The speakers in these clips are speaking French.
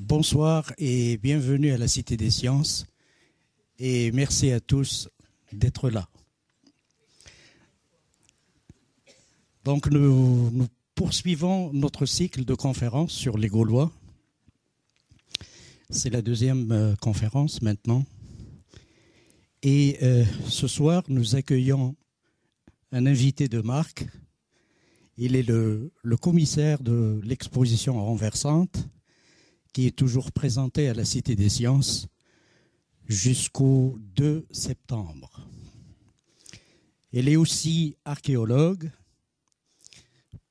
Bonsoir et bienvenue à la Cité des Sciences et merci à tous d'être là. Donc nous, poursuivons notre cycle de conférences sur les Gaulois. C'est la deuxième euh, conférence maintenant. Et euh, ce soir, nous accueillons un invité de marque. Il est le, le commissaire de l'exposition renversante qui est toujours présenté à la Cité des Sciences jusqu'au 2 septembre. Elle est aussi archéologue,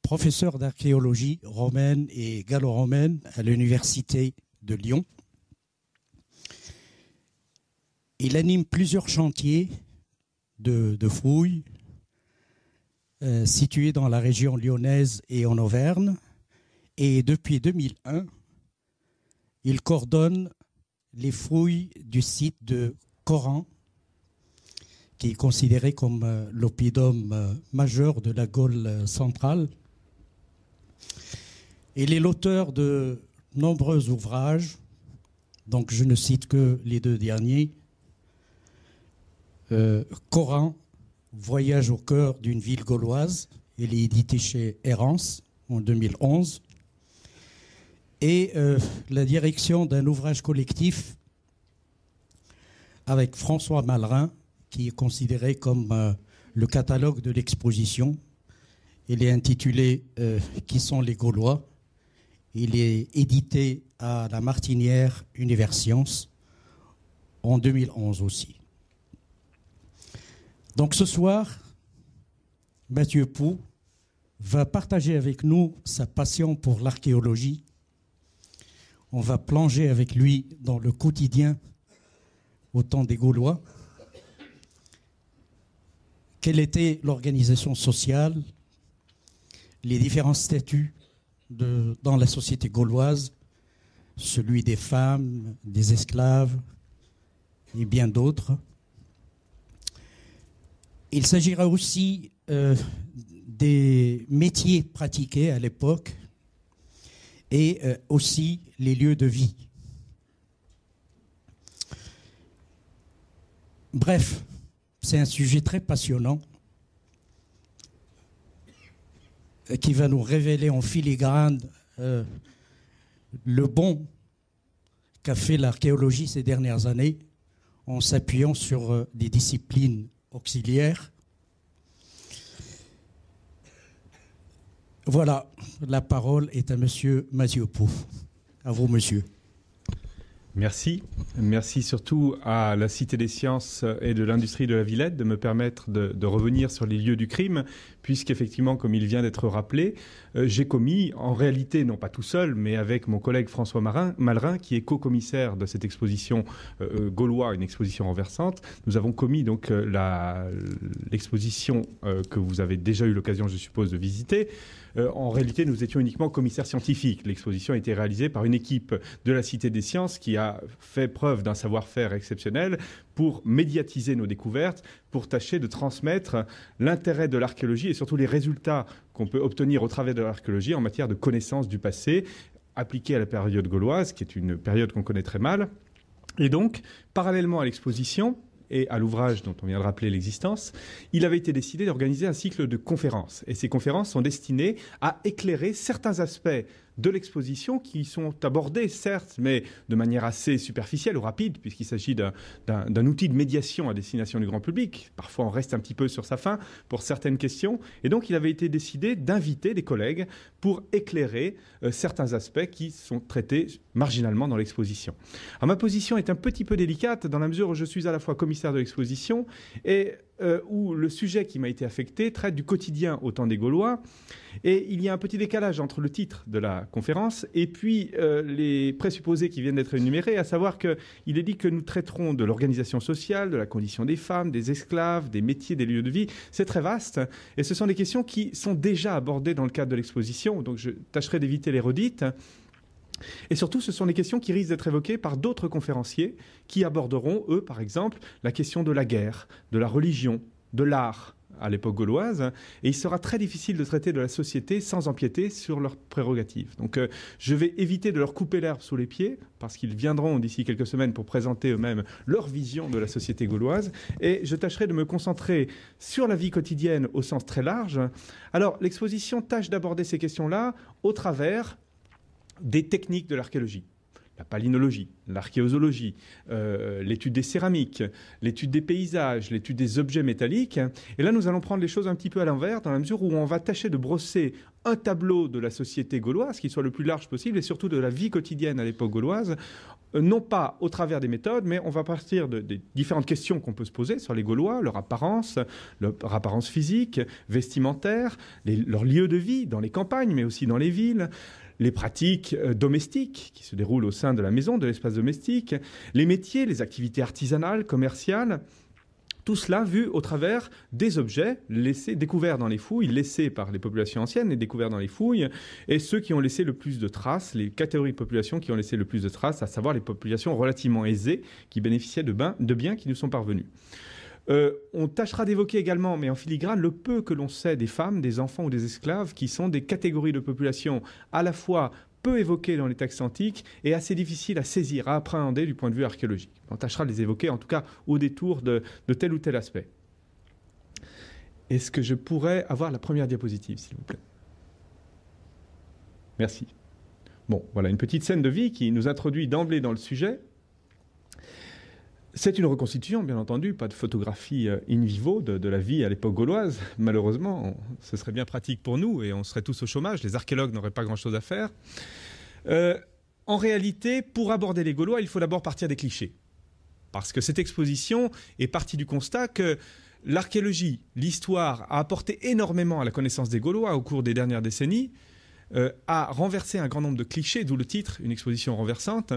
professeure d'archéologie romaine et gallo-romaine à l'Université de Lyon. Il anime plusieurs chantiers de, fouilles euh, situés dans la région lyonnaise et en Auvergne. Et depuis 2001, il coordonne les fouilles du site de Coran, qui est considéré comme euh, l'oppidum euh, majeur de la Gaule euh, centrale. Il est l'auteur de nombreux ouvrages, donc je ne cite que les deux derniers. Euh, Coran, Voyage au cœur d'une ville gauloise, il est édité chez Errance en 2011 et euh, la direction d'un ouvrage collectif avec François Malrin, qui est considéré comme euh, le catalogue de l'exposition. Il est intitulé euh, Qui sont les Gaulois Il est édité à la Martinière sciences en 2011 aussi. Donc ce soir, Mathieu Pou va partager avec nous sa passion pour l'archéologie on va plonger avec lui dans le quotidien au temps des Gaulois. Quelle était l'organisation sociale, les différents statuts dans la société gauloise, celui des femmes, des esclaves et bien d'autres. Il s'agira aussi euh, des métiers pratiqués à l'époque, et euh, aussi les lieux de vie. Bref, c'est un sujet très passionnant euh, qui va nous révéler en filigrane euh, le bon qu'a fait l'archéologie ces dernières années en s'appuyant sur des disciplines auxiliaires Voilà, la parole est à Monsieur Mathieu Pouf. À vous, monsieur. Merci. Merci surtout à la Cité des sciences et de l'industrie de la Villette de me permettre de, revenir sur les lieux du crime, puisqu'effectivement, comme il vient d'être rappelé, euh, j'ai commis, en réalité, non pas tout seul, mais avec mon collègue François Marin, Malrin, qui est co-commissaire de cette exposition euh, euh, gaulois, une exposition renversante. Nous avons commis donc l'exposition que vous avez déjà eu l'occasion, je suppose, de visiter, euh, en réalité, nous étions uniquement commissaires scientifiques. L'exposition a été réalisée par une équipe de la Cité des Sciences qui a fait preuve d'un savoir-faire exceptionnel pour médiatiser nos découvertes, pour tâcher de transmettre l'intérêt de l'archéologie et surtout les résultats qu'on peut obtenir au travers de l'archéologie en matière de connaissances du passé appliquée à la période gauloise, qui est une période qu'on connaît très mal. Et donc, parallèlement à l'exposition, et à l'ouvrage dont on vient de rappeler l'existence, il avait été décidé d'organiser un cycle de conférences. Et ces conférences sont destinées à éclairer certains aspects de l'exposition qui sont abordées, certes, mais de manière assez superficielle ou rapide, puisqu'il s'agit d'un outil de médiation à destination du grand public. Parfois, on reste un petit peu sur sa fin pour certaines questions. Et donc, il avait été décidé d'inviter des collègues pour éclairer euh, certains aspects qui sont traités marginalement dans l'exposition. ma position est un petit peu délicate dans la mesure où je suis à la fois commissaire de l'exposition et euh, où le sujet qui m'a été affecté traite du quotidien au temps des Gaulois. Et il y a un petit décalage entre le titre de la conférence et puis euh, les présupposés qui viennent d'être énumérés, à savoir qu'il est dit que nous traiterons de l'organisation sociale, de la condition des femmes, des esclaves, des métiers, des lieux de vie. C'est très vaste et ce sont des questions qui sont déjà abordées dans le cadre de l'exposition, donc je tâcherai d'éviter les redites. Et surtout, ce sont des questions qui risquent d'être évoquées par d'autres conférenciers qui aborderont, eux, par exemple, la question de la guerre, de la religion, de l'art à l'époque gauloise, et il sera très difficile de traiter de la société sans empiéter sur leurs prérogatives. Donc euh, je vais éviter de leur couper l'herbe sous les pieds, parce qu'ils viendront d'ici quelques semaines pour présenter eux-mêmes leur vision de la société gauloise, et je tâcherai de me concentrer sur la vie quotidienne au sens très large. Alors l'exposition tâche d'aborder ces questions-là au travers des techniques de l'archéologie la palynologie, l'archéozoologie, euh, l'étude des céramiques, l'étude des paysages, l'étude des objets métalliques. Et là, nous allons prendre les choses un petit peu à l'envers, dans la mesure où on va tâcher de brosser un tableau de la société gauloise qui soit le plus large possible et surtout de la vie quotidienne à l'époque gauloise, euh, non pas au travers des méthodes, mais on va partir des différentes questions qu'on peut se poser sur les Gaulois, leur apparence, leur apparence physique, vestimentaire, les, leur lieu de vie dans les campagnes, mais aussi dans les villes, les pratiques euh, domestiques qui se déroulent au sein de la maison, de l'espace domestique, les métiers, les activités artisanales, commerciales. Tout cela vu au travers des objets laissés, découverts dans les fouilles, laissés par les populations anciennes et découverts dans les fouilles, et ceux qui ont laissé le plus de traces, les catégories de populations qui ont laissé le plus de traces, à savoir les populations relativement aisées qui bénéficiaient de, de biens qui nous sont parvenus. Euh, on tâchera d'évoquer également, mais en filigrane, le peu que l'on sait des femmes, des enfants ou des esclaves, qui sont des catégories de population à la fois peu évoquées dans les textes antiques et assez difficiles à saisir, à appréhender du point de vue archéologique. On tâchera de les évoquer, en tout cas au détour de, de tel ou tel aspect. Est-ce que je pourrais avoir la première diapositive, s'il vous plaît Merci. Bon, voilà une petite scène de vie qui nous introduit d'emblée dans le sujet. C'est une reconstitution, bien entendu, pas de photographie euh, in vivo de, la vie à l'époque gauloise. Malheureusement, ce serait bien pratique pour nous et on serait tous au chômage. Les archéologues n'auraient pas grand-chose à faire. Euh, en réalité, pour aborder les Gaulois, il faut d'abord partir des clichés. Parce que cette exposition est partie du constat que l'archéologie, l'histoire, a apporté énormément à la connaissance des Gaulois au cours des dernières décennies, euh, a renversé un grand nombre de clichés, d'où le titre, une exposition renversante.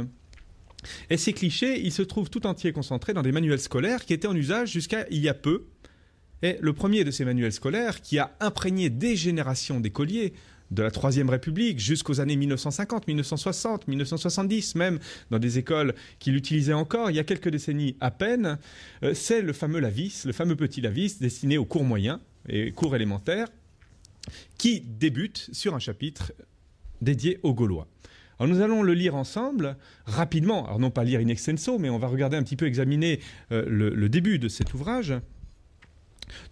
Et ces clichés, ils se trouvent tout entiers concentrés dans des manuels scolaires qui étaient en usage jusqu'à il y a peu. Et le premier de ces manuels scolaires, qui a imprégné des générations d'écoliers, de la Troisième République jusqu'aux années 1950, 1960, 1970 même, dans des écoles qui l'utilisaient encore il y a quelques décennies à peine, euh, c'est le fameux Lavis, le fameux petit Lavis destiné aux cours moyens et cours élémentaires, qui débute sur un chapitre dédié aux Gaulois. Alors nous allons le lire ensemble rapidement, alors non pas lire in extenso, mais on va regarder un petit peu, examiner euh, le, début de cet ouvrage.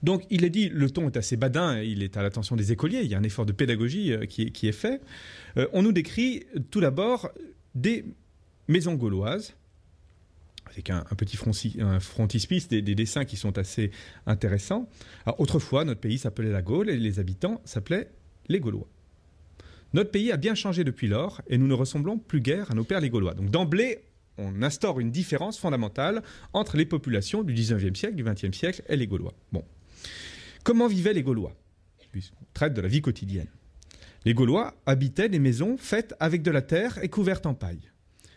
Donc il est dit, le ton est assez badin, il est à l'attention des écoliers, il y a un effort de pédagogie euh, qui, est fait. Euh, on nous décrit tout d'abord des maisons gauloises, avec un, petit frontispice, des, dessins qui sont assez intéressants. Alors, autrefois, notre pays s'appelait la Gaule et les habitants s'appelaient les Gaulois. Notre pays a bien changé depuis lors et nous ne ressemblons plus guère à nos pères les Gaulois. Donc d'emblée, on instaure une différence fondamentale entre les populations du 19e siècle, du 20e siècle et les Gaulois. Bon. Comment vivaient les Gaulois On traite de la vie quotidienne. Les Gaulois habitaient des maisons faites avec de la terre et couvertes en paille.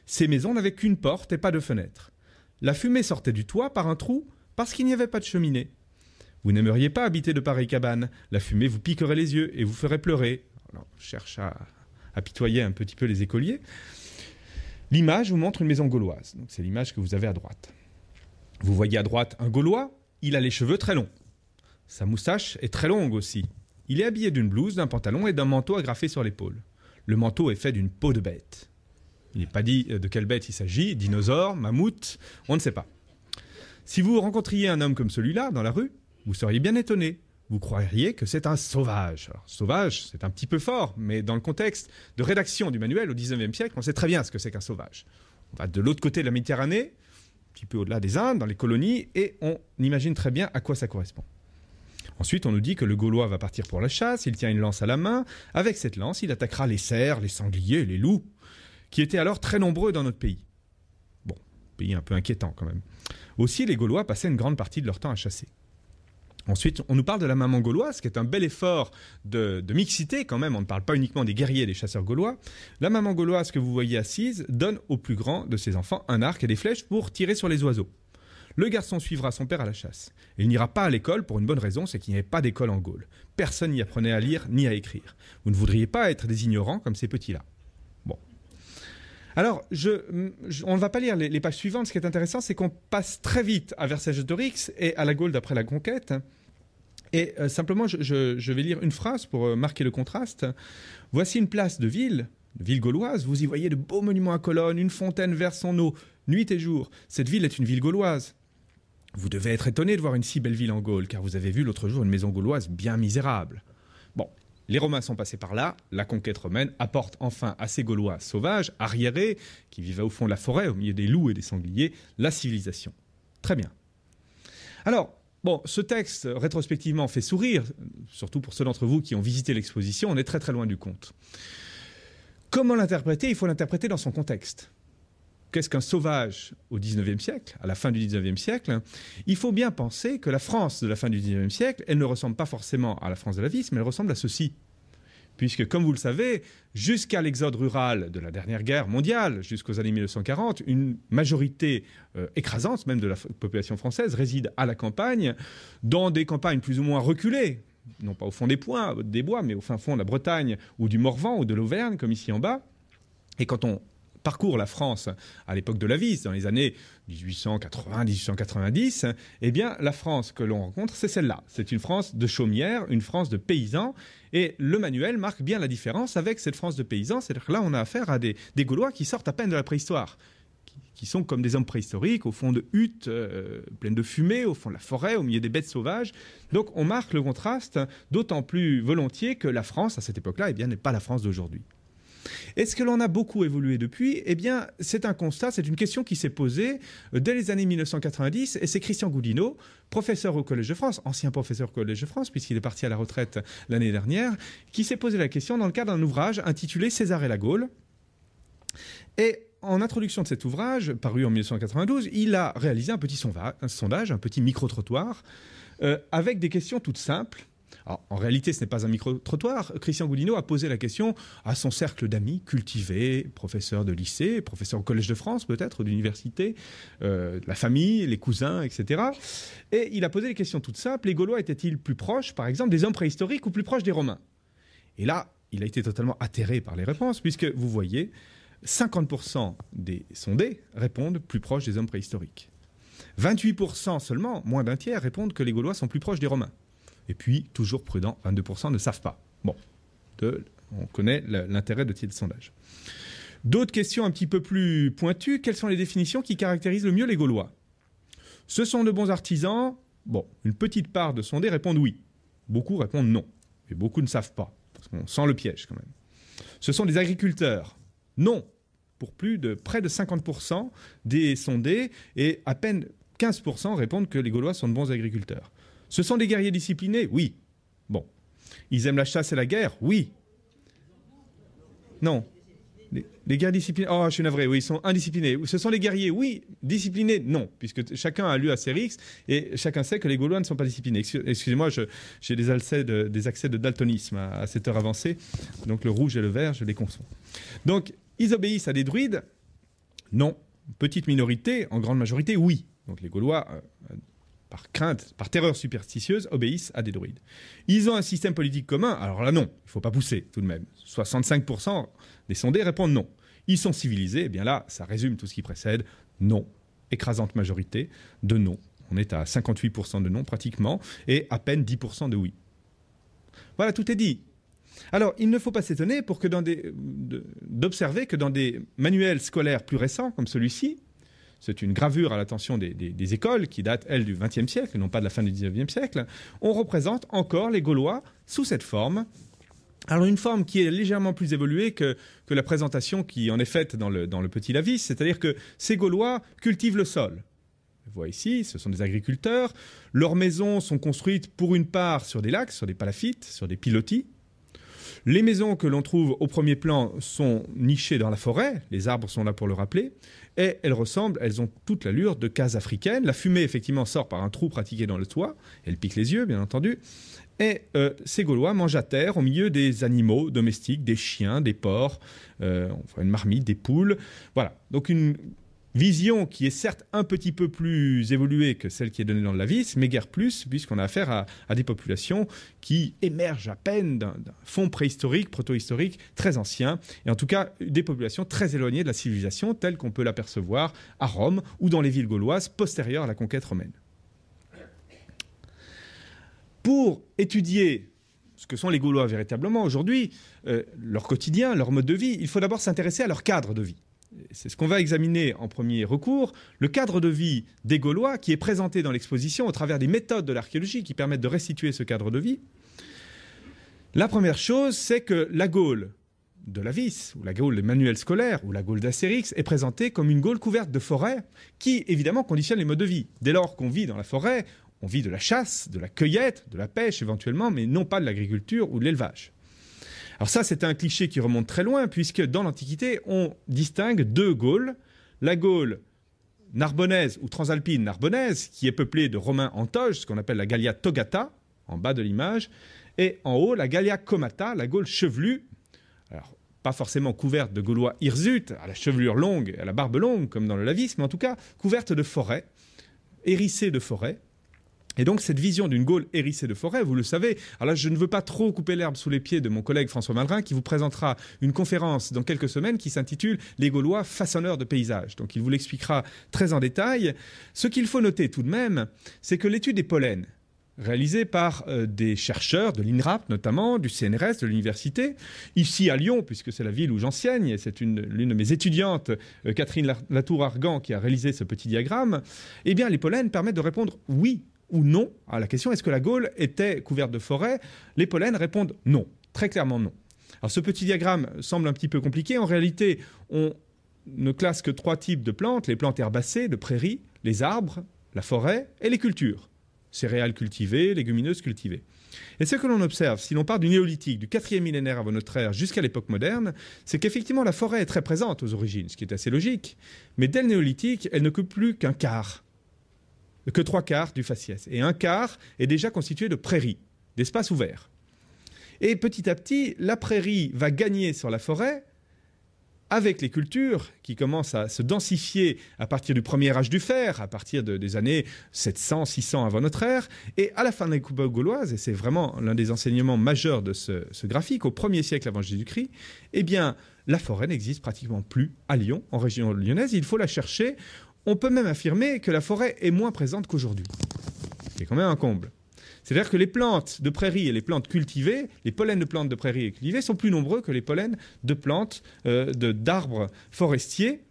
Ces maisons n'avaient qu'une porte et pas de fenêtre. La fumée sortait du toit par un trou parce qu'il n'y avait pas de cheminée. Vous n'aimeriez pas habiter de pareilles cabanes. La fumée vous piquerait les yeux et vous ferait pleurer on cherche à pitoyer un petit peu les écoliers. L'image vous montre une maison gauloise. Donc c'est l'image que vous avez à droite. Vous voyez à droite un Gaulois, il a les cheveux très longs. Sa moustache est très longue aussi. Il est habillé d'une blouse, d'un pantalon et d'un manteau agrafé sur l'épaule. Le manteau est fait d'une peau de bête. Il n'est pas dit euh, de quelle bête il s'agit, dinosaure, mammouth, on ne sait pas. Si vous rencontriez un homme comme celui-là dans la rue, vous seriez bien étonné vous croiriez que c'est un sauvage. sauvage, c'est un petit peu fort, mais dans le contexte de rédaction du manuel au 19e siècle, on sait très bien ce que c'est qu'un sauvage. On va de l'autre côté de la Méditerranée, un petit peu au-delà des Indes, dans les colonies, et on imagine très bien à quoi ça correspond. Ensuite, on nous dit que le Gaulois va partir pour la chasse, il tient une lance à la main, avec cette lance, il attaquera les cerfs, les sangliers, les loups, qui étaient alors très nombreux dans notre pays. Bon, pays un peu inquiétant quand même. Aussi, les Gaulois passaient une grande partie de leur temps à chasser. Ensuite, on nous parle de la maman gauloise, qui est un bel effort de, mixité quand même. On ne parle pas uniquement des guerriers et des chasseurs gaulois. La maman gauloise que vous voyez assise donne au plus grand de ses enfants un arc et des flèches pour tirer sur les oiseaux. Le garçon suivra son père à la chasse. Il n'ira pas à l'école pour une bonne raison, c'est qu'il n'y avait pas d'école en Gaule. Personne n'y apprenait à lire ni à écrire. Vous ne voudriez pas être des ignorants comme ces petits-là. Bon. Alors, on ne va pas lire les, pages suivantes. Ce qui est intéressant, c'est qu'on passe très vite à versailles Versailles-Geux-Torix et à la Gaule d'après la conquête. Et euh, simplement, je, vais lire une phrase pour euh, marquer le contraste. Voici une place de ville, ville gauloise. Vous y voyez de beaux monuments à colonnes, une fontaine versant son eau, nuit et jour. Cette ville est une ville gauloise. Vous devez être étonné de voir une si belle ville en Gaule, car vous avez vu l'autre jour une maison gauloise bien misérable. Bon, les Romains sont passés par là, la conquête romaine apporte enfin à ces Gaulois sauvages, arriérés, qui vivaient au fond de la forêt, au milieu des loups et des sangliers, la civilisation. Très bien. Alors, Bon, ce texte, rétrospectivement, fait sourire, surtout pour ceux d'entre vous qui ont visité l'exposition, on est très très loin du compte. Comment l'interpréter Il faut l'interpréter dans son contexte. Qu'est-ce qu'un sauvage au XIXe siècle, à la fin du XIXe siècle Il faut bien penser que la France de la fin du XIXe siècle, elle ne ressemble pas forcément à la France de la vie, mais elle ressemble à ceci puisque, comme vous le savez, jusqu'à l'exode rural de la dernière guerre mondiale, jusqu'aux années 1940, une majorité euh, écrasante même de la population française réside à la campagne, dans des campagnes plus ou moins reculées, non pas au fond des, points, des bois, mais au fin fond de la Bretagne ou du Morvan ou de l'Auvergne, comme ici en bas. Et quand on parcourt la France à l'époque de la vie, dans les années 1880-1890, eh bien, la France que l'on rencontre, c'est celle-là. C'est une France de chaumière, une France de paysans. Et le manuel marque bien la différence avec cette France de paysans. C'est-à-dire là, on a affaire à des, Gaulois qui sortent à peine de la préhistoire qui sont comme des hommes préhistoriques, au fond de huttes euh, pleines de fumée, au fond de la forêt, au milieu des bêtes sauvages. Donc on marque le contraste d'autant plus volontiers que la France, à cette époque-là, eh n'est pas la France d'aujourd'hui. Est-ce que l'on a beaucoup évolué depuis Eh bien, c'est un constat, c'est une question qui s'est posée euh, dès les années 1990, et c'est Christian Goudineau, professeur au Collège de France, ancien professeur au Collège de France, puisqu'il est parti à la retraite l'année dernière, qui s'est posé la question dans le cadre d'un ouvrage intitulé César et la Gaule. Et en introduction de cet ouvrage, paru en 1992, il a réalisé un petit sondage, un petit micro-trottoir, euh, avec des questions toutes simples en réalité, ce n'est pas un micro-trottoir. Christian Goudineau a posé la question à son cercle d'amis cultivés, professeurs de lycée, professeurs au Collège de France peut-être, d'université, euh, la famille, les cousins, etc. Et il a posé les questions toutes simples. Les Gaulois étaient-ils plus proches, par exemple, des hommes préhistoriques ou plus proches des Romains Et là, il a été totalement atterré par les réponses, puisque vous voyez, 50% des sondés répondent plus proches des hommes préhistoriques. 28% seulement, moins d'un tiers, répondent que les Gaulois sont plus proches des Romains. Et puis, toujours prudent, 22% ne savent pas. Bon, on connaît l'intérêt de tels sondages. D'autres questions un petit peu plus pointues. Quelles sont les définitions qui caractérisent le mieux les Gaulois Ce sont de bons artisans. Bon, une petite part de sondés répondent oui. Beaucoup répondent non. Mais beaucoup ne savent pas. Parce qu'on sent le piège quand même. Ce sont des agriculteurs. Non. Pour plus de près de 50% des sondés et à peine 15% répondent que les Gaulois sont de bons agriculteurs. Ce sont des guerriers disciplinés Oui. Bon. Ils aiment la chasse et la guerre Oui. Non. Les, guerriers disciplinés. Oh, je suis navré, oui, ils sont indisciplinés. Ce sont les guerriers, oui. Disciplinés, non. Puisque chacun a lu à Cérix et chacun sait que les Gaulois ne sont pas disciplinés. Excusez-moi, j'ai des, accès de, accès de daltonisme à, cette heure avancée. Donc le rouge et le vert, je les confonds. Donc, ils obéissent à des druides Non. Petite minorité, en grande majorité, oui. Donc les Gaulois, euh, par crainte, par terreur superstitieuse, obéissent à des druides. Ils ont un système politique commun, alors là non, il ne faut pas pousser tout de même. 65% des sondés répondent non. Ils sont civilisés, et eh bien là, ça résume tout ce qui précède, non. Écrasante majorité de non. On est à 58% de non pratiquement, et à peine 10% de oui. Voilà, tout est dit. Alors, il ne faut pas s'étonner pour d'observer que dans des manuels scolaires plus récents, comme celui-ci, c'est une gravure à l'attention des, écoles qui date, elle, du XXe siècle, non pas de la fin du XIXe siècle, on représente encore les Gaulois sous cette forme. Alors une forme qui est légèrement plus évoluée que, la présentation qui en est faite dans le, Petit Lavis, c'est-à-dire que ces Gaulois cultivent le sol. Vous ici, ce sont des agriculteurs. Leurs maisons sont construites pour une part sur des lacs, sur des palafites, sur des pilotis, les maisons que l'on trouve au premier plan sont nichées dans la forêt, les arbres sont là pour le rappeler, et elles ressemblent, elles ont toute l'allure de cases africaines. La fumée, effectivement, sort par un trou pratiqué dans le toit, elle pique les yeux, bien entendu. Et euh, ces Gaulois mangent à terre au milieu des animaux domestiques, des chiens, des porcs, euh, une marmite, des poules. Voilà, donc une Vision qui est certes un petit peu plus évoluée que celle qui est donnée dans la vis, mais guère plus, puisqu'on a affaire à, des populations qui émergent à peine d'un fond préhistorique, protohistorique, très ancien, et en tout cas des populations très éloignées de la civilisation, telle qu'on peut l'apercevoir à Rome ou dans les villes gauloises postérieures à la conquête romaine. Pour étudier ce que sont les Gaulois véritablement aujourd'hui, euh, leur quotidien, leur mode de vie, il faut d'abord s'intéresser à leur cadre de vie c'est ce qu'on va examiner en premier recours, le cadre de vie des Gaulois qui est présenté dans l'exposition au travers des méthodes de l'archéologie qui permettent de restituer ce cadre de vie. La première chose, c'est que la Gaule de la vis, ou la Gaule des manuels scolaires, ou la Gaule d'Astérix, est présentée comme une Gaule couverte de forêt qui, évidemment, conditionne les modes de vie. Dès lors qu'on vit dans la forêt, on vit de la chasse, de la cueillette, de la pêche éventuellement, mais non pas de l'agriculture ou de l'élevage. Alors ça, c'est un cliché qui remonte très loin, puisque dans l'Antiquité, on distingue deux Gaules. La Gaule narbonnaise ou transalpine narbonnaise, qui est peuplée de Romains antoges, ce qu'on appelle la Gallia togata, en bas de l'image, et en haut, la Gallia comata, la Gaule chevelue. Alors, pas forcément couverte de Gaulois hirsutes, à la chevelure longue, à la barbe longue, comme dans le lavis, mais en tout cas couverte de forêts, hérissée de forêts, et donc cette vision d'une Gaule hérissée de forêt, vous le savez, alors je ne veux pas trop couper l'herbe sous les pieds de mon collègue François Malrin qui vous présentera une conférence dans quelques semaines qui s'intitule Les Gaulois façonneurs de paysages. Donc il vous l'expliquera très en détail. Ce qu'il faut noter tout de même, c'est que l'étude des pollens, réalisée par euh, des chercheurs de l'INRAP notamment, du CNRS, de l'université, ici à Lyon, puisque c'est la ville où j'enseigne, et c'est l'une de mes étudiantes, euh, Catherine Latour-Argan, qui a réalisé ce petit diagramme, eh bien les pollens permettent de répondre oui ou non à la question est-ce que la Gaule était couverte de forêt Les pollens répondent non, très clairement non. Alors ce petit diagramme semble un petit peu compliqué. En réalité, on ne classe que trois types de plantes, les plantes herbacées, de prairies, les arbres, la forêt et les cultures. Céréales cultivées, légumineuses cultivées. Et ce que l'on observe, si l'on part du néolithique, du 4e millénaire avant notre ère jusqu'à l'époque moderne, c'est qu'effectivement la forêt est très présente aux origines, ce qui est assez logique. Mais dès le néolithique, elle n'occupe plus qu'un quart que trois quarts du faciès. Et un quart est déjà constitué de prairies, d'espaces ouverts. Et petit à petit, la prairie va gagner sur la forêt avec les cultures qui commencent à se densifier à partir du premier âge du fer, à partir des années 700, 600 avant notre ère, et à la fin de la Coupe gauloise, et c'est vraiment l'un des enseignements majeurs de ce, graphique, au 1er siècle avant Jésus-Christ, eh bien, la forêt n'existe pratiquement plus à Lyon, en région lyonnaise. Il faut la chercher on peut même affirmer que la forêt est moins présente qu'aujourd'hui. C'est quand même un comble. C'est-à-dire que les plantes de prairies et les plantes cultivées, les pollens de plantes de prairies et cultivées sont plus nombreux que les pollens de plantes euh, d'arbres forestiers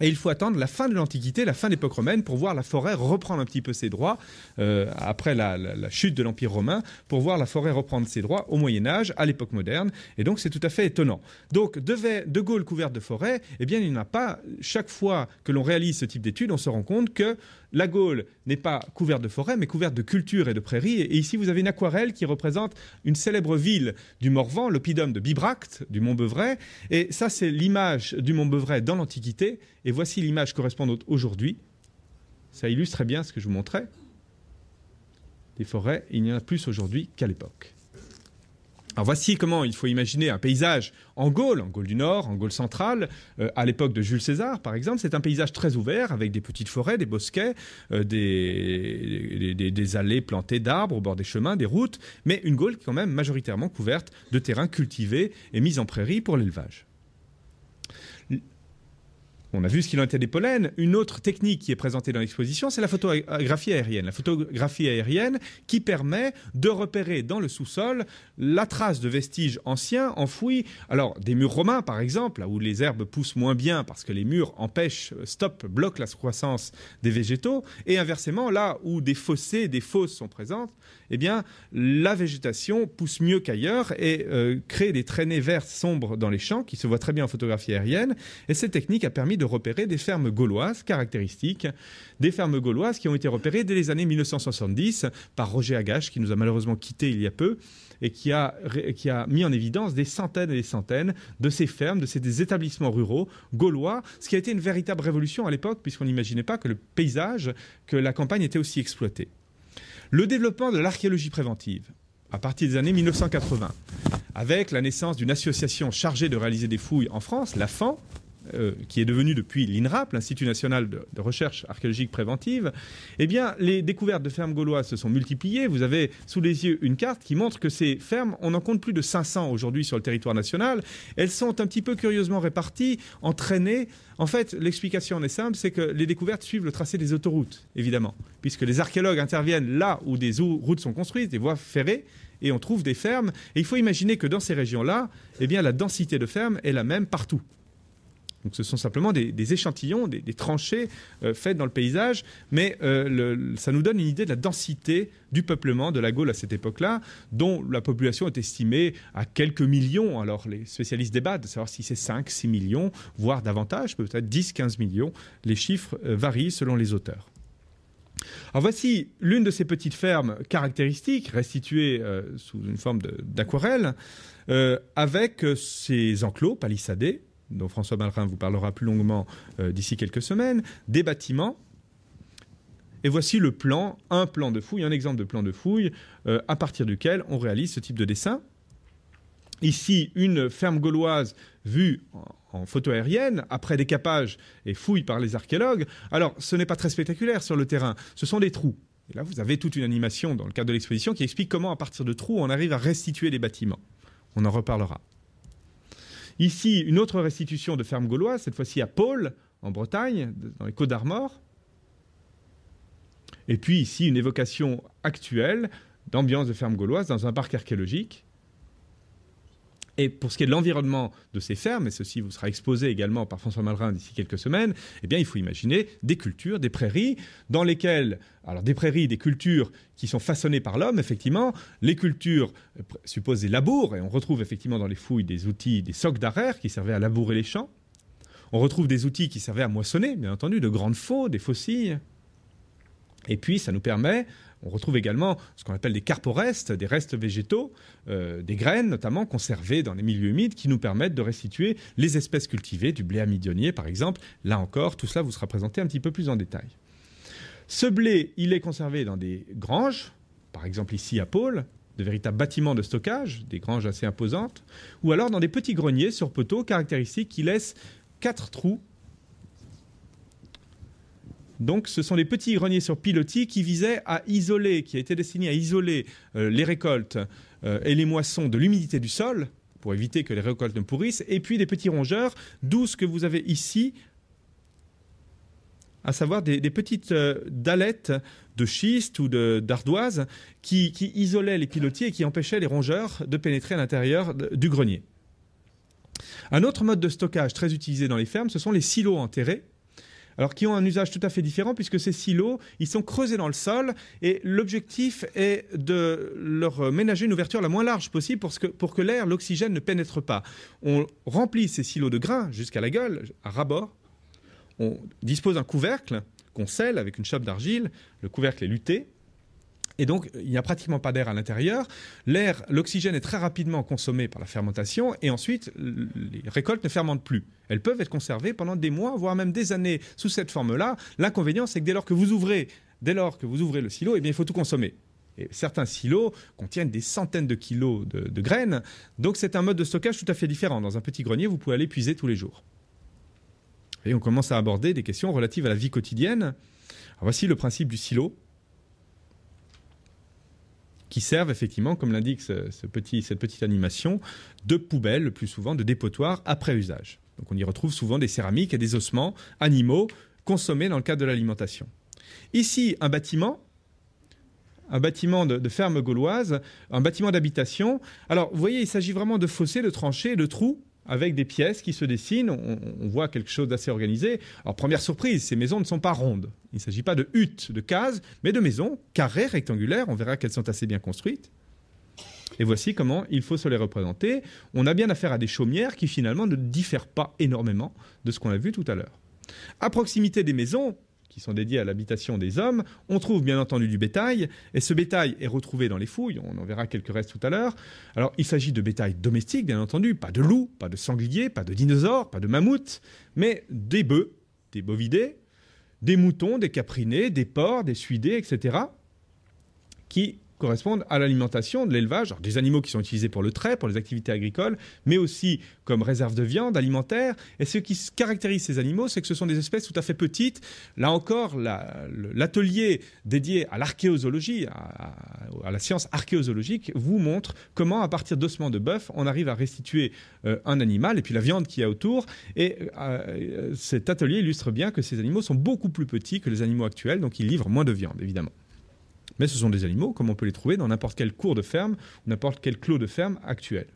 et il faut attendre la fin de l'Antiquité, la fin de l'époque romaine, pour voir la forêt reprendre un petit peu ses droits, euh, après la, chute de l'Empire romain, pour voir la forêt reprendre ses droits au Moyen Âge, à l'époque moderne. Et donc c'est tout à fait étonnant. Donc de, de Gaulle couverte de forêt, eh bien il n'y en a pas. Chaque fois que l'on réalise ce type d'études, on se rend compte que la Gaule n'est pas couverte de forêts, mais couverte de cultures et de prairies. Et ici, vous avez une aquarelle qui représente une célèbre ville du Morvan, l'oppidum de Bibracte, du Mont Beuvray. Et ça, c'est l'image du Mont Beuvray dans l'Antiquité. Et voici l'image correspondante aujourd'hui. Ça illustre très bien ce que je vous montrais. Des forêts, il n'y en a plus aujourd'hui qu'à l'époque. Alors voici comment il faut imaginer un paysage en Gaule, en Gaule du Nord, en Gaule centrale, euh, à l'époque de Jules César par exemple. C'est un paysage très ouvert avec des petites forêts, des bosquets, euh, des, allées plantées d'arbres au bord des chemins, des routes, mais une Gaule qui quand même majoritairement couverte de terrains cultivés et mis en prairie pour l'élevage. On a vu ce qu'il en était des pollens. Une autre technique qui est présentée dans l'exposition, c'est la photographie aérienne. La photographie aérienne qui permet de repérer dans le sous-sol la trace de vestiges anciens enfouis. Alors, des murs romains, par exemple, là où les herbes poussent moins bien parce que les murs empêchent, euh, stop, bloquent la croissance des végétaux. Et inversement, là où des fossés, des fosses sont présentes, eh bien, la végétation pousse mieux qu'ailleurs et euh, crée des traînées vertes sombres dans les champs qui se voient très bien en photographie aérienne. Et cette technique a permis de repérer des fermes gauloises caractéristiques, des fermes gauloises qui ont été repérées dès les années 1970 par Roger Agache, qui nous a malheureusement quittés il y a peu et qui a, mis en évidence des centaines et des centaines de ces fermes, de ces établissements ruraux gaulois, ce qui a été une véritable révolution à l'époque, puisqu'on n'imaginait pas que le paysage, que la campagne était aussi exploitée. Le développement de l'archéologie préventive, à partir des années 1980, avec la naissance d'une association chargée de réaliser des fouilles en France, la FAN. Euh, qui est devenu depuis l'INRAP, l'Institut national de, recherche archéologique préventive, eh bien, les découvertes de fermes gauloises se sont multipliées. Vous avez sous les yeux une carte qui montre que ces fermes, on en compte plus de 500 aujourd'hui sur le territoire national. Elles sont un petit peu curieusement réparties, entraînées. En fait, l'explication en est simple, c'est que les découvertes suivent le tracé des autoroutes, évidemment, puisque les archéologues interviennent là où des routes sont construites, des voies ferrées, et on trouve des fermes. Et il faut imaginer que dans ces régions-là, eh bien, la densité de fermes est la même partout ce sont simplement des, échantillons, des, tranchées euh, faites dans le paysage, mais euh, ça nous donne une idée de la densité du peuplement de la Gaule à cette époque-là, dont la population est estimée à quelques millions. Alors les spécialistes débattent de savoir si c'est 5, 6 millions, voire davantage, peut-être 10, 15 millions. Les chiffres euh, varient selon les auteurs. Alors voici l'une de ces petites fermes caractéristiques, restituées sous une forme d'aquarelle, avec ses enclos palissadés, dont François Malrain vous parlera plus longuement euh, d'ici quelques semaines, des bâtiments. Et voici le plan, un plan de fouille, un exemple de plan de fouille, euh, à partir duquel on réalise ce type de dessin. Ici, une ferme gauloise vue en photo aérienne, après décapage et fouille par les archéologues. Alors, ce n'est pas très spectaculaire sur le terrain, ce sont des trous. Et là, vous avez toute une animation dans le cadre de l'exposition qui explique comment, à partir de trous, on arrive à restituer des bâtiments. On en reparlera. Ici, une autre restitution de ferme gauloise, cette fois-ci à Paul, en Bretagne, dans les Côtes d'Armor. Et puis ici, une évocation actuelle d'ambiance de ferme gauloise dans un parc archéologique. Et pour ce qui est de l'environnement de ces fermes, et ceci vous sera exposé également par François Malrin d'ici quelques semaines, eh bien, il faut imaginer des cultures, des prairies, dans lesquelles, alors des prairies, des cultures qui sont façonnées par l'homme, effectivement, les cultures euh, supposent des labours, et on retrouve effectivement dans les fouilles des outils, des socs d'arrière qui servaient à labourer les champs. On retrouve des outils qui servaient à moissonner, bien entendu, de grandes faux, des fossiles. Et puis, ça nous permet, on retrouve également ce qu'on appelle des carporestes, des restes végétaux, euh, des graines notamment conservées dans les milieux humides qui nous permettent de restituer les espèces cultivées, du blé amidonnier par exemple. Là encore, tout cela vous sera présenté un petit peu plus en détail. Ce blé, il est conservé dans des granges, par exemple ici à Pôle, de véritables bâtiments de stockage, des granges assez imposantes, ou alors dans des petits greniers sur poteaux caractéristiques qui laissent quatre trous donc, ce sont des petits greniers sur pilotis qui visaient à isoler, qui étaient été à isoler euh, les récoltes euh, et les moissons de l'humidité du sol pour éviter que les récoltes ne pourrissent, et puis des petits rongeurs, d'où ce que vous avez ici, à savoir des, petites euh, dalettes de schiste ou d'ardoise qui, qui isolaient les pilotis et qui empêchaient les rongeurs de pénétrer à l'intérieur du grenier. Un autre mode de stockage très utilisé dans les fermes, ce sont les silos enterrés alors qui ont un usage tout à fait différent puisque ces silos, ils sont creusés dans le sol et l'objectif est de leur ménager une ouverture la moins large possible pour que, pour que l'air, l'oxygène ne pénètre pas. On remplit ces silos de grains jusqu'à la gueule, à rabord. On dispose d'un couvercle qu'on scelle avec une chape d'argile. Le couvercle est lutté. Et donc, il n'y a pratiquement pas d'air à l'intérieur. L'air, l'oxygène est très rapidement consommé par la fermentation et ensuite, les récoltes ne fermentent plus. Elles peuvent être conservées pendant des mois, voire même des années sous cette forme-là. L'inconvénient, c'est que dès lors que vous ouvrez, dès lors que vous ouvrez le silo, eh bien, il faut tout consommer. Et certains silos contiennent des centaines de kilos de, graines. Donc, c'est un mode de stockage tout à fait différent. Dans un petit grenier, vous pouvez aller puiser tous les jours. Et on commence à aborder des questions relatives à la vie quotidienne. voici le principe du silo qui servent effectivement, comme l'indique ce, petit, cette petite animation, de poubelles, le plus souvent de dépotoirs après usage. Donc on y retrouve souvent des céramiques et des ossements animaux consommés dans le cadre de l'alimentation. Ici, un bâtiment, un bâtiment de, de ferme gauloise, un bâtiment d'habitation. Alors vous voyez, il s'agit vraiment de fossés, de tranchées, de trous avec des pièces qui se dessinent. On, voit quelque chose d'assez organisé. Alors, première surprise, ces maisons ne sont pas rondes. Il ne s'agit pas de huttes, de cases, mais de maisons carrées, rectangulaires. On verra qu'elles sont assez bien construites. Et voici comment il faut se les représenter. On a bien affaire à des chaumières qui finalement ne diffèrent pas énormément de ce qu'on a vu tout à l'heure. À proximité des maisons, sont dédiés à l'habitation des hommes. On trouve bien entendu du bétail, et ce bétail est retrouvé dans les fouilles, on en verra quelques restes tout à l'heure. Alors il s'agit de bétail domestique, bien entendu, pas de loups, pas de sangliers, pas de dinosaures, pas de mammouths, mais des bœufs, des bovidés, des moutons, des caprinés, des porcs, des suidés, etc., qui correspondent à l'alimentation, de l'élevage, des animaux qui sont utilisés pour le trait, pour les activités agricoles, mais aussi comme réserve de viande alimentaire. Et ce qui caractérise ces animaux, c'est que ce sont des espèces tout à fait petites. Là encore, l'atelier dédié à l'archéozoologie, à, la science archéozoologique, vous montre comment, à partir d'ossements de bœuf, on arrive à restituer euh, un animal et puis la viande qu'il y a autour. Et euh, euh, cet atelier illustre bien que ces animaux sont beaucoup plus petits que les animaux actuels, donc ils livrent moins de viande, évidemment mais ce sont des animaux comme on peut les trouver dans n'importe quel cours de ferme ou n'importe quel clos de ferme actuel.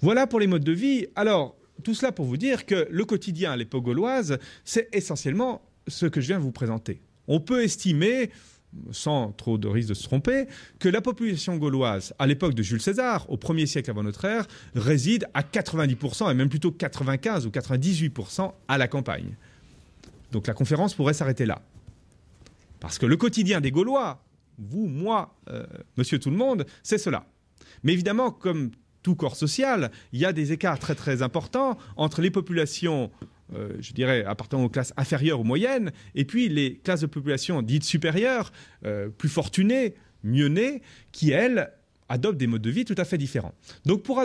Voilà pour les modes de vie. Alors, tout cela pour vous dire que le quotidien à l'époque gauloise, c'est essentiellement ce que je viens de vous présenter. On peut estimer, sans trop de risque de se tromper, que la population gauloise, à l'époque de Jules César, au 1er siècle avant notre ère, réside à 90%, et même plutôt 95 ou 98% à la campagne. Donc la conférence pourrait s'arrêter là. Parce que le quotidien des Gaulois, vous, moi, euh, monsieur tout le monde, c'est cela. Mais évidemment, comme tout corps social, il y a des écarts très très importants entre les populations, euh, je dirais, appartenant aux classes inférieures ou moyennes, et puis les classes de population dites supérieures, euh, plus fortunées, mieux nées, qui, elles, adoptent des modes de vie tout à fait différents. Donc pour,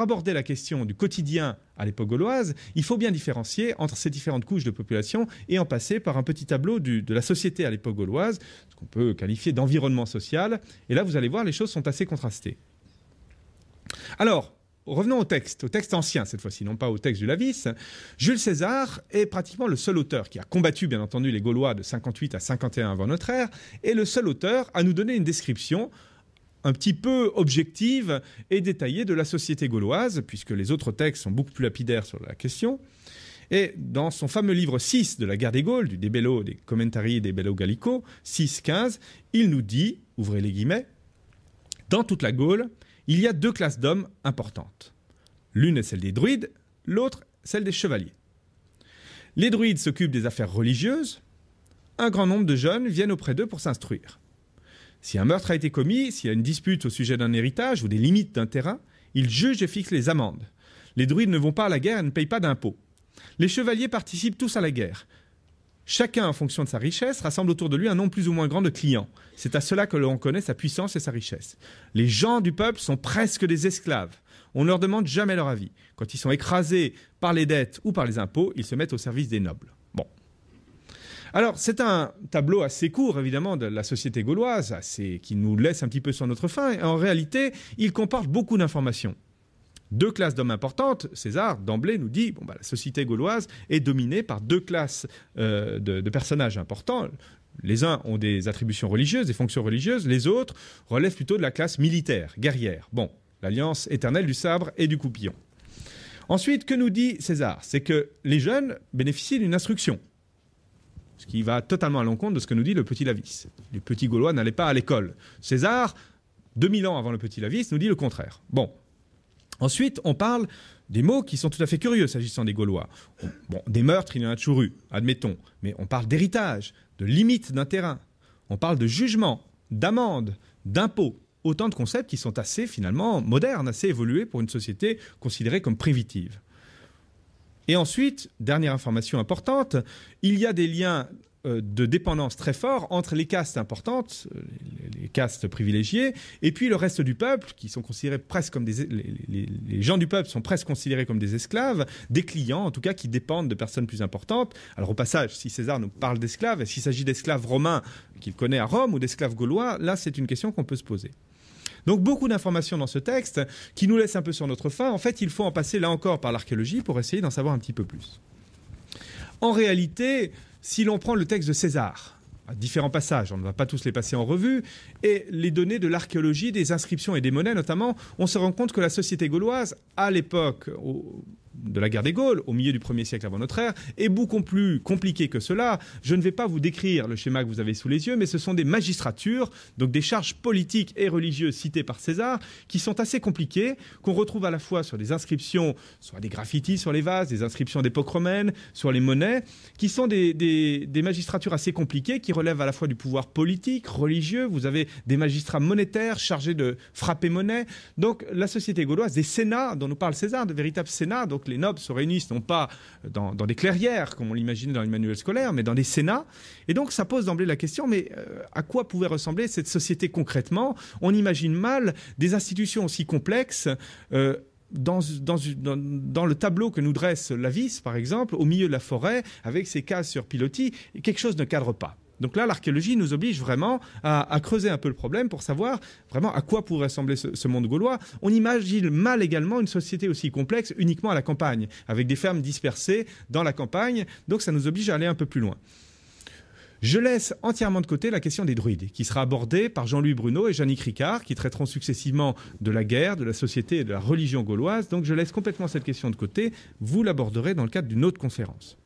aborder la question du quotidien à l'époque gauloise, il faut bien différencier entre ces différentes couches de population et en passer par un petit tableau de la société à l'époque gauloise, ce qu'on peut qualifier d'environnement social. Et là, vous allez voir, les choses sont assez contrastées. Alors, revenons au texte, au texte ancien cette fois-ci, non pas au texte du Lavis. Jules César est pratiquement le seul auteur qui a combattu, bien entendu, les Gaulois de 58 à 51 avant notre ère, et le seul auteur à nous donner une description un petit peu objective et détaillée de la société gauloise, puisque les autres textes sont beaucoup plus lapidaires sur la question. Et dans son fameux livre 6 de la guerre des Gaules, du Debello, des Commentarii des Bello Gallico, 6-15, il nous dit, ouvrez les guillemets, dans toute la Gaule, il y a deux classes d'hommes importantes. L'une est celle des druides, l'autre celle des chevaliers. Les druides s'occupent des affaires religieuses. Un grand nombre de jeunes viennent auprès d'eux pour s'instruire. Si un meurtre a été commis, s'il y a une dispute au sujet d'un héritage ou des limites d'un terrain, ils jugent et fixent les amendes. Les druides ne vont pas à la guerre et ne payent pas d'impôts. Les chevaliers participent tous à la guerre. Chacun, en fonction de sa richesse, rassemble autour de lui un nombre plus ou moins grand de clients. C'est à cela que l'on connaît sa puissance et sa richesse. Les gens du peuple sont presque des esclaves. On ne leur demande jamais leur avis. Quand ils sont écrasés par les dettes ou par les impôts, ils se mettent au service des nobles. Alors, c'est un tableau assez court, évidemment, de la société gauloise, qui nous laisse un petit peu sur notre faim. En réalité, il comporte beaucoup d'informations. Deux classes d'hommes importantes, César d'emblée nous dit, bon, bah, la société gauloise est dominée par deux classes euh, de, de personnages importants. Les uns ont des attributions religieuses, des fonctions religieuses, les autres relèvent plutôt de la classe militaire, guerrière. Bon, l'alliance éternelle du sabre et du coupillon. Ensuite, que nous dit César C'est que les jeunes bénéficient d'une instruction ce qui va totalement à l'encontre de ce que nous dit le petit Lavis. Les petits Gaulois n'allaient pas à l'école. César, 2000 ans avant le petit Lavis, nous dit le contraire. Bon. Ensuite, on parle des mots qui sont tout à fait curieux s'agissant des Gaulois. Bon, des meurtres, il y en a toujours eu, admettons, mais on parle d'héritage, de limite d'un terrain, on parle de jugement, d'amende, d'impôt, autant de concepts qui sont assez finalement modernes, assez évolués pour une société considérée comme primitive. Et ensuite, dernière information importante, il y a des liens euh, de dépendance très forts entre les castes importantes, euh, les castes privilégiées, et puis le reste du peuple, qui sont considérés presque comme des... Les, gens du peuple sont presque considérés comme des esclaves, des clients en tout cas, qui dépendent de personnes plus importantes. Alors au passage, si César nous parle d'esclaves, s'il s'agit d'esclaves romains qu'il connaît à Rome ou d'esclaves gaulois, là c'est une question qu'on peut se poser. Donc beaucoup d'informations dans ce texte qui nous laissent un peu sur notre faim. En fait, il faut en passer là encore par l'archéologie pour essayer d'en savoir un petit peu plus. En réalité, si l'on prend le texte de César, à différents passages, on ne va pas tous les passer en revue, et les données de l'archéologie, des inscriptions et des monnaies notamment, on se rend compte que la société gauloise, à l'époque, de la guerre des Gaules, au milieu du 1er siècle avant notre ère, est beaucoup plus compliqué que cela. Je ne vais pas vous décrire le schéma que vous avez sous les yeux, mais ce sont des magistratures, donc des charges politiques et religieuses citées par César, qui sont assez compliquées, qu'on retrouve à la fois sur des inscriptions, soit des graffitis sur les vases, des inscriptions d'époque romaine, sur les monnaies, qui sont des, des, des magistratures assez compliquées, qui relèvent à la fois du pouvoir politique, religieux, vous avez des magistrats monétaires chargés de frapper monnaie. Donc la société gauloise, des sénats dont nous parle César, de véritables sénats, donc les nobles se réunissent non pas dans, des clairières, comme on l'imaginait dans les manuels scolaires, mais dans des sénats. Et donc ça pose d'emblée la question, mais euh, à quoi pouvait ressembler cette société concrètement On imagine mal des institutions aussi complexes. Euh, dans, dans, le tableau que nous dresse la vis, par exemple, au milieu de la forêt, avec ses cases sur pilotis, quelque chose ne cadre pas. Donc là, l'archéologie nous oblige vraiment à, creuser un peu le problème pour savoir vraiment à quoi pourrait ressembler ce, monde gaulois. On imagine mal également une société aussi complexe uniquement à la campagne, avec des fermes dispersées dans la campagne. Donc ça nous oblige à aller un peu plus loin. Je laisse entièrement de côté la question des druides, qui sera abordée par Jean-Louis Bruno et Yannick Ricard, qui traiteront successivement de la guerre, de la société et de la religion gauloise. Donc je laisse complètement cette question de côté. Vous l'aborderez dans le cadre d'une autre conférence.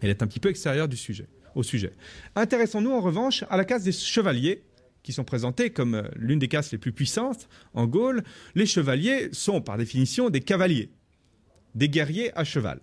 Elle est un petit peu extérieure du sujet au sujet. Intéressons-nous en revanche à la case des chevaliers, qui sont présentés comme euh, l'une des castes les plus puissantes en Gaule. Les chevaliers sont par définition des cavaliers, des guerriers à cheval.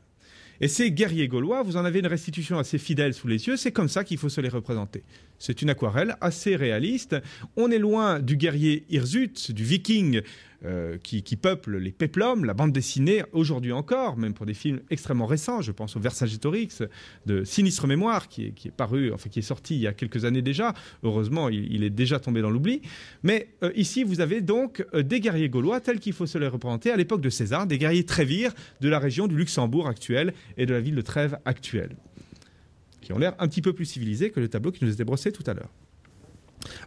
Et ces guerriers gaulois, vous en avez une restitution assez fidèle sous les yeux, c'est comme ça qu'il faut se les représenter. C'est une aquarelle assez réaliste. On est loin du guerrier hirsute, du viking euh, qui, peuple les peplums, la bande dessinée aujourd'hui encore, même pour des films extrêmement récents. Je pense au Torix de Sinistre Mémoire qui est, paru, qui est sorti il y a quelques années déjà. Heureusement, il, est déjà tombé dans l'oubli. Mais euh, ici, vous avez donc euh, des guerriers gaulois tels qu'il faut se les représenter à l'époque de César, des guerriers trévires de la région du Luxembourg actuelle et de la ville de Trèves actuelle qui ont l'air un petit peu plus civilisés que le tableau qui nous était brossé tout à l'heure.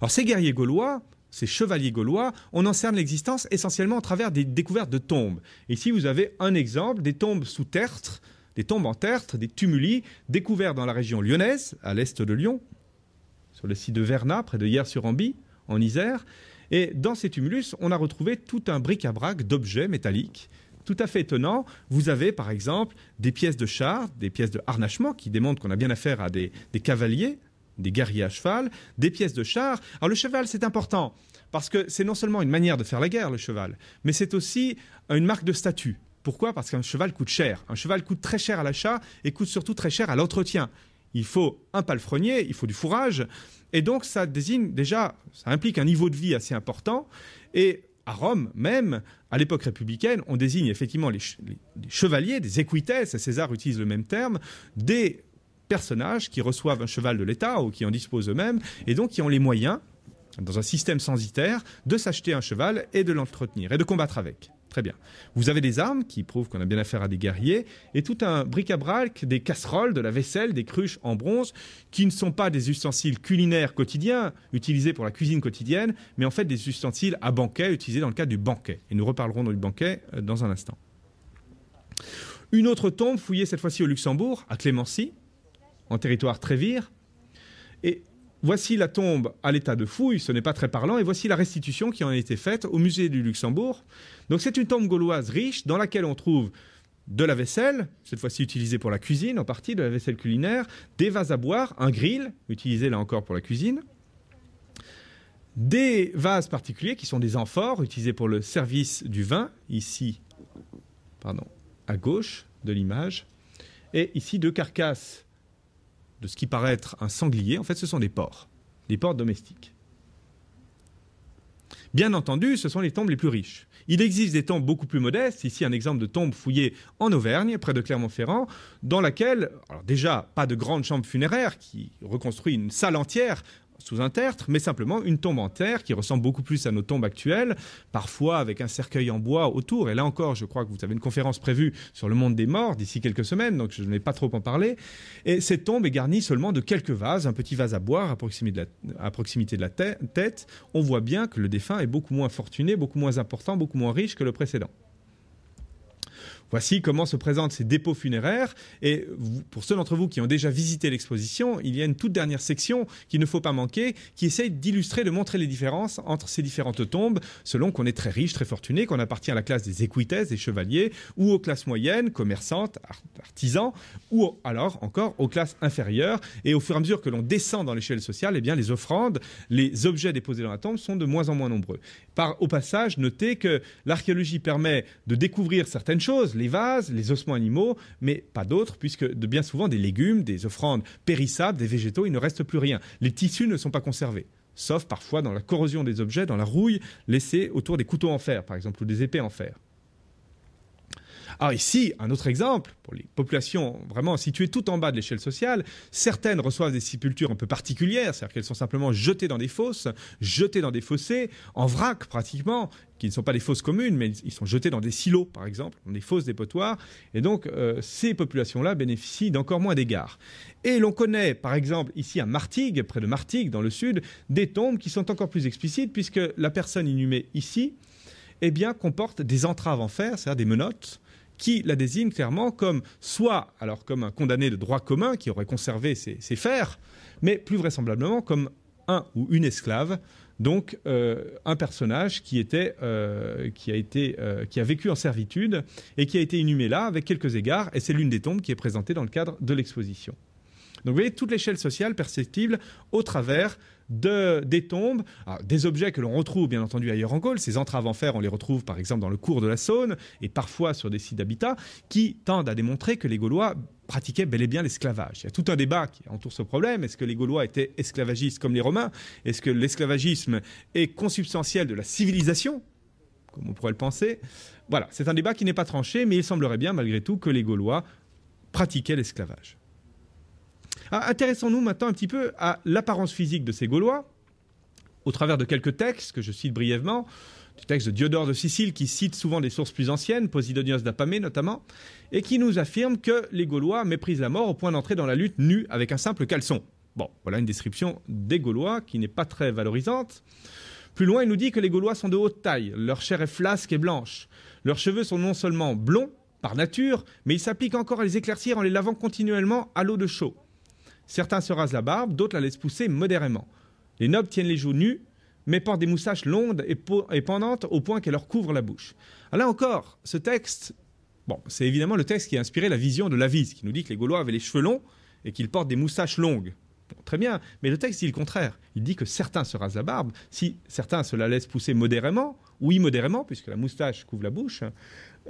Alors ces guerriers gaulois, ces chevaliers gaulois, on en l'existence essentiellement à travers des découvertes de tombes. Ici, vous avez un exemple des tombes sous tertre, des tombes en tertre, des tumuli, découverts dans la région lyonnaise, à l'est de Lyon, sur le site de Vernat, près de Hier-sur-Ambi, en Isère. Et dans ces tumulus, on a retrouvé tout un bric-à-brac d'objets métalliques tout à fait étonnant. Vous avez, par exemple, des pièces de chars, des pièces de harnachement qui démontrent qu'on a bien affaire à des, cavaliers, des guerriers à cheval, des pièces de chars. Alors le cheval, c'est important parce que c'est non seulement une manière de faire la guerre, le cheval, mais c'est aussi une marque de statut. Pourquoi Parce qu'un cheval coûte cher. Un cheval coûte très cher à l'achat et coûte surtout très cher à l'entretien. Il faut un palefrenier, il faut du fourrage. Et donc ça désigne déjà, ça implique un niveau de vie assez important. Et à Rome même, à l'époque républicaine, on désigne effectivement les, chevaliers, des et César utilise le même terme, des personnages qui reçoivent un cheval de l'État ou qui en disposent eux-mêmes, et donc qui ont les moyens, dans un système censitaire, de s'acheter un cheval et de l'entretenir, et de combattre avec. Très bien. Vous avez des armes qui prouvent qu'on a bien affaire à des guerriers et tout un bric-à-brac, des casseroles, de la vaisselle, des cruches en bronze qui ne sont pas des ustensiles culinaires quotidiens utilisés pour la cuisine quotidienne, mais en fait des ustensiles à banquet utilisés dans le cadre du banquet. Et nous reparlerons du banquet euh, dans un instant. Une autre tombe fouillée cette fois-ci au Luxembourg, à Clémency, en territoire Trévire. Et voici la tombe à l'état de fouille, ce n'est pas très parlant, et voici la restitution qui en a été faite au musée du Luxembourg donc c'est une tombe gauloise riche dans laquelle on trouve de la vaisselle, cette fois-ci utilisée pour la cuisine en partie, de la vaisselle culinaire, des vases à boire, un grill, utilisé là encore pour la cuisine, des vases particuliers qui sont des amphores, utilisés pour le service du vin, ici, pardon, à gauche de l'image, et ici deux carcasses de ce qui paraît être un sanglier. En fait, ce sont des porcs, des porcs domestiques. Bien entendu, ce sont les tombes les plus riches. Il existe des tombes beaucoup plus modestes. Ici, un exemple de tombe fouillée en Auvergne, près de Clermont-Ferrand, dans laquelle, déjà, pas de grande chambre funéraire qui reconstruit une salle entière sous un tertre, mais simplement une tombe en terre qui ressemble beaucoup plus à nos tombes actuelles, parfois avec un cercueil en bois autour. Et là encore, je crois que vous avez une conférence prévue sur le monde des morts d'ici quelques semaines, donc je n'ai pas trop en parler. Et cette tombe est garnie seulement de quelques vases, un petit vase à boire à proximité de la, à proximité de la tête. On voit bien que le défunt est beaucoup moins fortuné, beaucoup moins important, beaucoup moins riche que le précédent. Voici comment se présentent ces dépôts funéraires. Et pour ceux d'entre vous qui ont déjà visité l'exposition, il y a une toute dernière section qu'il ne faut pas manquer, qui essaye d'illustrer, de montrer les différences entre ces différentes tombes, selon qu'on est très riche, très fortuné, qu'on appartient à la classe des équites, des chevaliers, ou aux classes moyennes, commerçantes, artisans, ou alors encore aux classes inférieures. Et au fur et à mesure que l'on descend dans l'échelle sociale, eh bien, les offrandes, les objets déposés dans la tombe sont de moins en moins nombreux par au passage notez que l'archéologie permet de découvrir certaines choses, les vases, les ossements animaux, mais pas d'autres, puisque de bien souvent des légumes, des offrandes périssables, des végétaux, il ne reste plus rien. Les tissus ne sont pas conservés sauf parfois dans la corrosion des objets, dans la rouille laissée autour des couteaux en fer, par exemple, ou des épées en fer. Alors ah, ici, un autre exemple, pour les populations vraiment situées tout en bas de l'échelle sociale, certaines reçoivent des sépultures un peu particulières, c'est-à-dire qu'elles sont simplement jetées dans des fosses, jetées dans des fossés, en vrac pratiquement, qui ne sont pas des fosses communes, mais ils sont jetés dans des silos, par exemple, dans des fosses potoirs, Et donc, euh, ces populations-là bénéficient d'encore moins d'égards. Et l'on connaît, par exemple, ici à Martigues, près de Martigues, dans le sud, des tombes qui sont encore plus explicites, puisque la personne inhumée ici, eh bien, comporte des entraves en fer, c'est-à-dire des menottes, qui la désigne clairement comme soit alors comme un condamné de droit commun qui aurait conservé ses, fers, mais plus vraisemblablement comme un ou une esclave, donc euh, un personnage qui était, euh, qui a été, euh, qui a vécu en servitude et qui a été inhumé là avec quelques égards, et c'est l'une des tombes qui est présentée dans le cadre de l'exposition. Donc vous voyez toute l'échelle sociale perceptible au travers des tombes, ah, des objets que l'on retrouve bien entendu ailleurs en Gaule. Ces entraves en fer, on les retrouve par exemple dans le cours de la Saône et parfois sur des sites d'habitat qui tendent à démontrer que les Gaulois pratiquaient bel et bien l'esclavage. Il y a tout un débat qui entoure ce problème. Est-ce que les Gaulois étaient esclavagistes comme les Romains Est-ce que l'esclavagisme est consubstantiel de la civilisation comme on pourrait le penser. Voilà, c'est un débat qui n'est pas tranché, mais il semblerait bien malgré tout que les Gaulois pratiquaient l'esclavage. Ah, intéressons-nous maintenant un petit peu à l'apparence physique de ces Gaulois, au travers de quelques textes que je cite brièvement, du texte de Diodore de Sicile qui cite souvent des sources plus anciennes, Posidonius d'Apamée notamment, et qui nous affirme que les Gaulois méprisent la mort au point d'entrer dans la lutte nue avec un simple caleçon. Bon, voilà une description des Gaulois qui n'est pas très valorisante. Plus loin, il nous dit que les Gaulois sont de haute taille, leur chair est flasque et blanche. Leurs cheveux sont non seulement blonds, par nature, mais ils s'appliquent encore à les éclaircir en les lavant continuellement à l'eau de chaux. Certains se rasent la barbe, d'autres la laissent pousser modérément. Les nobles tiennent les joues nues, mais portent des moustaches longues et, pendantes au point qu'elles leur couvrent la bouche. Ah, là encore, ce texte, bon, c'est évidemment le texte qui a inspiré la vision de Lavise, qui nous dit que les Gaulois avaient les cheveux longs et qu'ils portent des moustaches longues. très bien, mais le texte dit le contraire. Il dit que certains se rasent la barbe, si certains se la laissent pousser modérément ou immodérément, puisque la moustache couvre la bouche,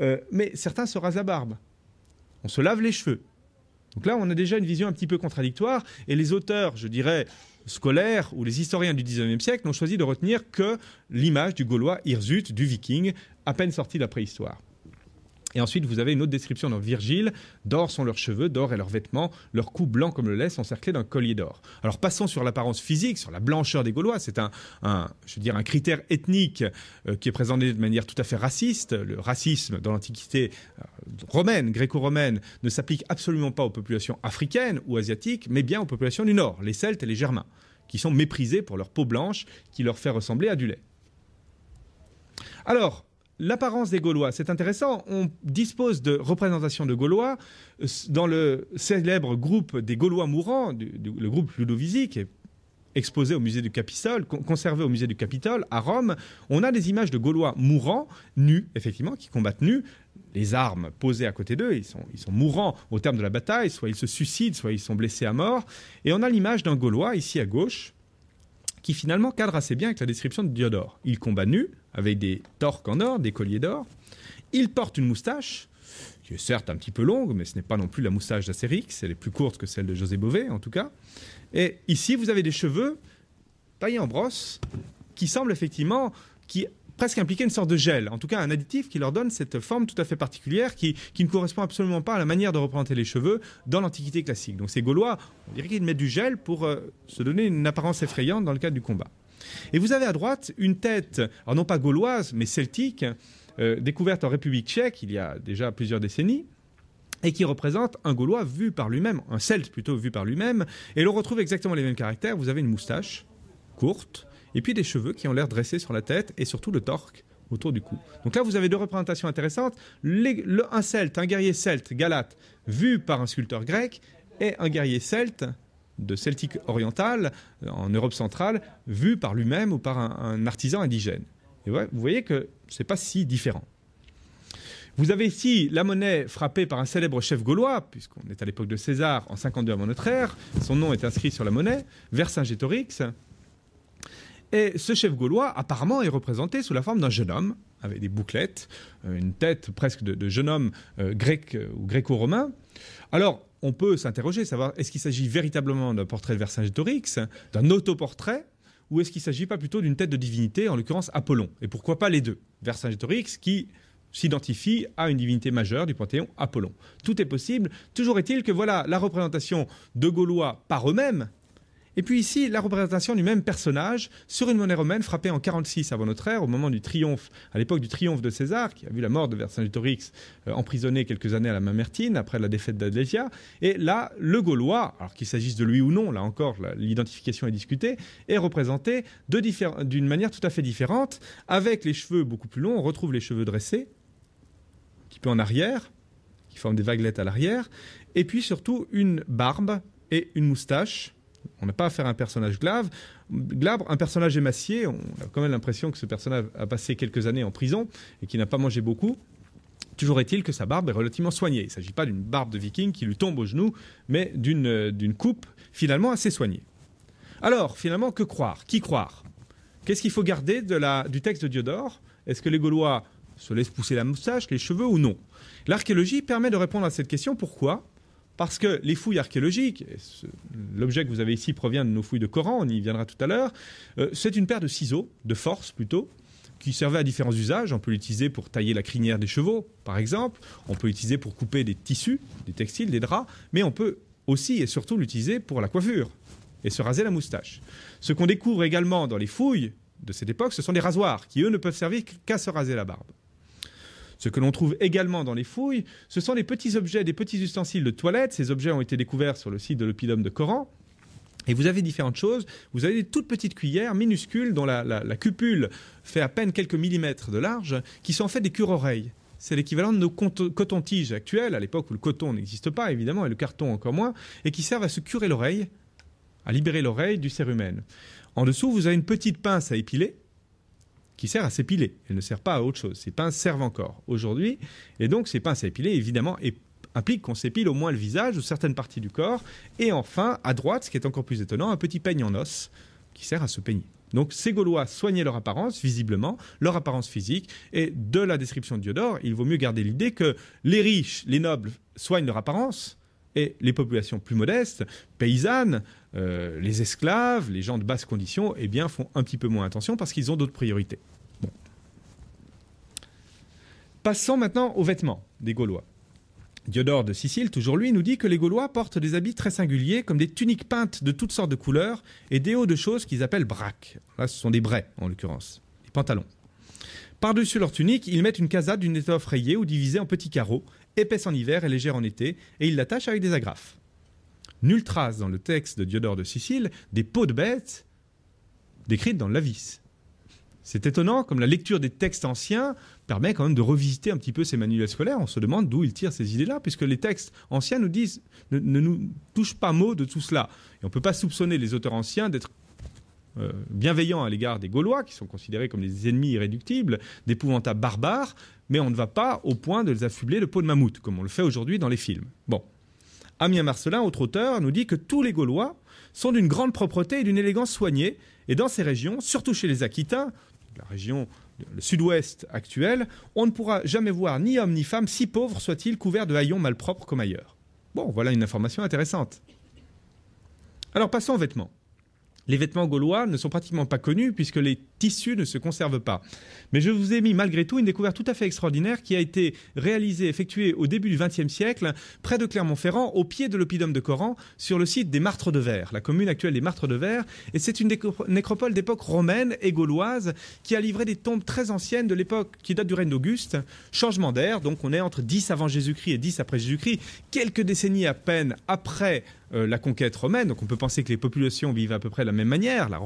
euh, mais certains se rasent la barbe. On se lave les cheveux, donc là, on a déjà une vision un petit peu contradictoire, et les auteurs, je dirais, scolaires ou les historiens du 19 siècle n'ont choisi de retenir que l'image du Gaulois hirsute, du viking, à peine sorti de la préhistoire. Et ensuite, vous avez une autre description dans Virgile. D'or sont leurs cheveux, d'or et leurs vêtements, leur cou blanc comme le lait sont encerclé d'un collier d'or. Alors passons sur l'apparence physique, sur la blancheur des Gaulois. C'est un, je veux dire, un critère ethnique euh, qui est présenté de manière tout à fait raciste. Le racisme dans l'Antiquité euh, romaine, gréco-romaine, ne s'applique absolument pas aux populations africaines ou asiatiques, mais bien aux populations du Nord, les Celtes et les Germains, qui sont méprisés pour leur peau blanche qui leur fait ressembler à du lait. Alors, l'apparence des Gaulois, c'est intéressant. On dispose de représentations de Gaulois euh, dans le célèbre groupe des Gaulois mourants, du, le groupe Ludovisi, qui est exposé au musée du Capitole, conservé au musée du Capitole à Rome. On a des images de Gaulois mourants, nus, effectivement, qui combattent nus, les armes posées à côté d'eux. ils sont mourants au terme de la bataille, soit ils se suicident, soit ils sont blessés à mort. Et on a l'image d'un Gaulois, ici à gauche, qui finalement cadre assez bien avec la description de Diodore. Il combat nu, avec des torques en or, des colliers d'or. Il porte une moustache, qui est certes un petit peu longue, mais ce n'est pas non plus la moustache d'Astérix, elle est plus courte que celle de José Bové en tout cas. Et ici, vous avez des cheveux taillés en brosse, qui semblent effectivement, qui presque impliquer une sorte de gel, en tout cas un additif qui leur donne cette forme tout à fait particulière qui, ne correspond absolument pas à la manière de représenter les cheveux dans l'Antiquité classique. Donc ces Gaulois, on dirait qu'ils mettent du gel pour euh, se donner une apparence effrayante dans le cadre du combat. Et vous avez à droite une tête, alors non pas gauloise, mais celtique, euh, découverte en République tchèque il y a déjà plusieurs décennies et qui représente un Gaulois vu par lui-même, un Celte plutôt vu par lui-même, et l'on retrouve exactement les mêmes caractères, vous avez une moustache courte, et puis des cheveux qui ont l'air dressés sur la tête et surtout le torque autour du cou. Donc là, vous avez deux représentations intéressantes. le, un celte, un guerrier celte galate, vu par un sculpteur grec, et un guerrier celte de celtique orientale, euh, en Europe centrale, vu par lui-même ou par un, artisan indigène. Et vous voyez que n'est pas si différent. Vous avez ici la monnaie frappée par un célèbre chef gaulois, puisqu'on est à l'époque de César, en 52 avant notre ère. Son nom est inscrit sur la monnaie, Vercingétorix. Et ce chef gaulois, apparemment, est représenté sous la forme d'un jeune homme, avec des bouclettes, euh, une tête presque de, jeune homme euh, grec euh, ou gréco-romain. Alors, on peut s'interroger, savoir est-ce qu'il s'agit véritablement d'un portrait de Vercingétorix, d'un autoportrait, ou est-ce qu'il s'agit pas plutôt d'une tête de divinité, en l'occurrence Apollon Et pourquoi pas les deux Vercingétorix qui s'identifie à une divinité majeure du panthéon Apollon. Tout est possible. Toujours est-il que voilà la représentation de Gaulois par eux-mêmes et puis ici, la représentation du même personnage sur une monnaie romaine frappée en 46 avant notre ère, au moment du triomphe, à l'époque du triomphe de César, qui a vu la mort de Vercingétorix euh, emprisonné quelques années à la Mamertine après la défaite d'Adlésia. Et là, le Gaulois, alors qu'il s'agisse de lui ou non, là encore, l'identification est discutée, est représenté d'une manière tout à fait différente, avec les cheveux beaucoup plus longs, on retrouve les cheveux dressés, un petit peu en arrière, qui forment des vaguelettes à l'arrière, et puis surtout une barbe et une moustache on n'a pas affaire à un personnage glave. glabre un personnage émacié. On a quand même l'impression que ce personnage a passé quelques années en prison et qu'il n'a pas mangé beaucoup. Toujours est-il que sa barbe est relativement soignée. Il ne s'agit pas d'une barbe de viking qui lui tombe au genou, mais d'une euh, coupe finalement assez soignée. Alors, finalement, que croire Qui croire Qu'est-ce qu'il faut garder du texte de Diodore Est-ce que les Gaulois se laissent pousser la moustache, les cheveux ou non L'archéologie permet de répondre à cette question pourquoi parce que les fouilles archéologiques, l'objet que vous avez ici provient de nos fouilles de Coran, on y viendra tout à l'heure, euh, c'est une paire de ciseaux, de force plutôt, qui servait à différents usages. On peut l'utiliser pour tailler la crinière des chevaux, par exemple, on peut l'utiliser pour couper des tissus, des textiles, des draps, mais on peut aussi et surtout l'utiliser pour la coiffure et se raser la moustache. Ce qu'on découvre également dans les fouilles de cette époque, ce sont des rasoirs qui, eux, ne peuvent servir qu'à se raser la barbe. Ce que l'on trouve également dans les fouilles, ce sont des petits objets, des petits ustensiles de toilette. Ces objets ont été découverts sur le site de l'Opidum de Coran. Et vous avez différentes choses. Vous avez des toutes petites cuillères minuscules dont la, cupule fait à peine quelques millimètres de large, qui sont en fait des cure-oreilles. C'est l'équivalent de nos cotons-tiges actuels, à l'époque où le coton n'existe pas évidemment, et le carton encore moins, et qui servent à se curer l'oreille, à libérer l'oreille du cérumen. En dessous, vous avez une petite pince à épiler, qui sert à s'épiler. Elle ne sert pas à autre chose. Ces pinces servent encore aujourd'hui. Et donc, ces pinces à épiler, évidemment, impliquent qu'on s'épile au moins le visage ou certaines parties du corps. Et enfin, à droite, ce qui est encore plus étonnant, un petit peigne en os qui sert à se peigner. Donc ces Gaulois soignaient leur apparence, visiblement, leur apparence physique, et de la description de Diodore, il vaut mieux garder l'idée que les riches, les nobles soignent leur apparence, et les populations plus modestes, paysannes, euh, les esclaves, les gens de basse condition, eh bien, font un petit peu moins attention parce qu'ils ont d'autres priorités. Passons maintenant aux vêtements des Gaulois. Diodore de Sicile, toujours lui, nous dit que les Gaulois portent des habits très singuliers, comme des tuniques peintes de toutes sortes de couleurs et des hauts de choses qu'ils appellent braques. Là, ce sont des braies, en l'occurrence, des pantalons. Par-dessus leur tunique, ils mettent une casade d'une étoffe rayée ou divisée en petits carreaux, épaisse en hiver et légère en été, et il l'attache avec des agrafes. Nulle trace dans le texte de Diodore de Sicile des peaux de bêtes décrites dans l'Avis. C'est étonnant, comme la lecture des textes anciens permet quand même de revisiter un petit peu ces manuels scolaires. On se demande d'où ils tirent ces idées-là, puisque les textes anciens nous disent, ne, nous touchent pas mot de tout cela. Et on ne peut pas soupçonner les auteurs anciens d'être euh, bienveillant à l'égard des Gaulois, qui sont considérés comme des ennemis irréductibles, d'épouvantables barbares, mais on ne va pas au point de les affubler de peau de mammouth, comme on le fait aujourd'hui dans les films. Bon. Amien Marcelin, autre auteur, nous dit que tous les Gaulois sont d'une grande propreté et d'une élégance soignée, et dans ces régions, surtout chez les Aquitains, la région le sud-ouest actuel, on ne pourra jamais voir ni homme ni femme, si pauvres soit ils couverts de haillons malpropres comme ailleurs. Bon, voilà une information intéressante. Alors passons aux vêtements les vêtements gaulois ne sont pratiquement pas connus puisque les tissu ne se conserve pas. Mais je vous ai mis malgré tout une découverte tout à fait extraordinaire qui a été réalisée, effectuée au début du XXe siècle, près de Clermont-Ferrand, au pied de l'oppidum de Coran, sur le site des Martres de Verre, la commune actuelle des Martres de Verre. Et c'est une nécropole d'époque romaine et gauloise qui a livré des tombes très anciennes de l'époque qui date du règne d'Auguste. Changement d'air, donc on est entre 10 avant Jésus-Christ et 10 après Jésus-Christ, quelques décennies à peine après euh, la conquête romaine. Donc on peut penser que les populations vivent à peu près de la même manière. La,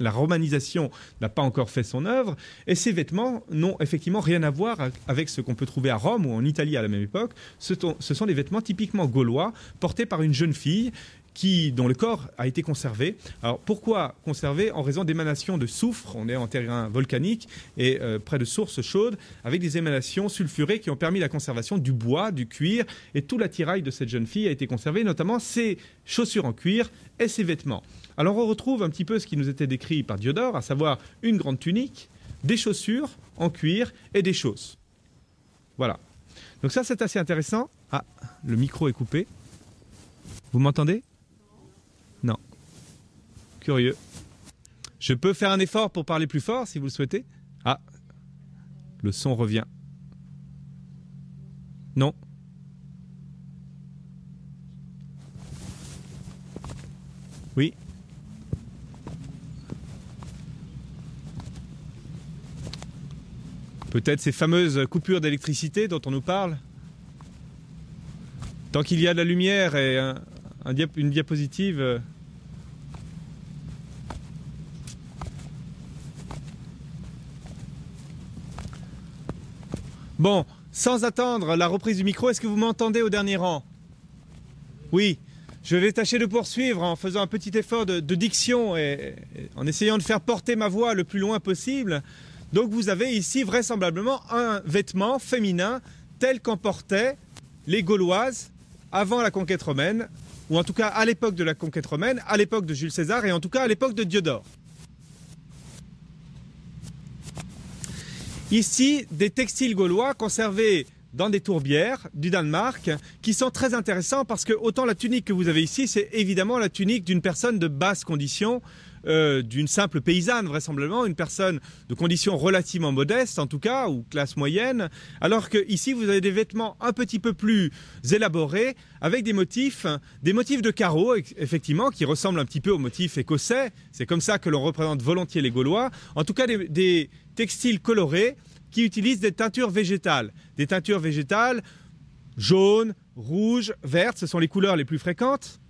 la romanisation pas encore fait son œuvre, et ces vêtements n'ont effectivement rien à voir avec ce qu'on peut trouver à Rome ou en Italie à la même époque. Ce, sont des vêtements typiquement gaulois, portés par une jeune fille qui, dont le corps a été conservé. Alors pourquoi conservé En raison d'émanations de soufre. On est en terrain volcanique et euh, près de sources chaudes, avec des émanations sulfurées qui ont permis la conservation du bois, du cuir et tout l'attirail de cette jeune fille a été conservé, notamment ses chaussures en cuir et ses vêtements. Alors on retrouve un petit peu ce qui nous était décrit par Diodore, à savoir une grande tunique, des chaussures en cuir et des chausses. Voilà. Donc ça c'est assez intéressant. Ah, le micro est coupé. Vous m'entendez Curieux. Je peux faire un effort pour parler plus fort si vous le souhaitez. Ah, le son revient. Non. Oui. Peut-être ces fameuses coupures d'électricité dont on nous parle. Tant qu'il y a de la lumière et une diapositive. Euh, Bon, sans attendre la reprise du micro, est-ce que vous m'entendez au dernier rang Oui. Je vais tâcher de poursuivre en faisant un petit effort de, diction et, et en essayant de faire porter ma voix le plus loin possible. Donc vous avez ici vraisemblablement un vêtement féminin tel qu'en portaient les Gauloises avant la conquête romaine, ou en tout cas à l'époque de la conquête romaine, à l'époque de Jules César et en tout cas à l'époque de Diodore. Ici, des textiles gaulois conservés dans des tourbières du Danemark qui sont très intéressants parce que autant la tunique que vous avez ici, c'est évidemment la tunique d'une personne de basse condition, euh, d'une simple paysanne, vraisemblablement, une personne de conditions relativement modestes, en tout cas, ou classe moyenne, alors que ici vous avez des vêtements un petit peu plus élaborés, avec des motifs, des motifs de carreaux, effectivement, qui ressemblent un petit peu aux motifs écossais. C'est comme ça que l'on représente volontiers les Gaulois. En tout cas, des, textiles colorés qui utilisent des teintures végétales, des teintures végétales jaunes, rouges, vertes, ce sont les couleurs les plus fréquentes.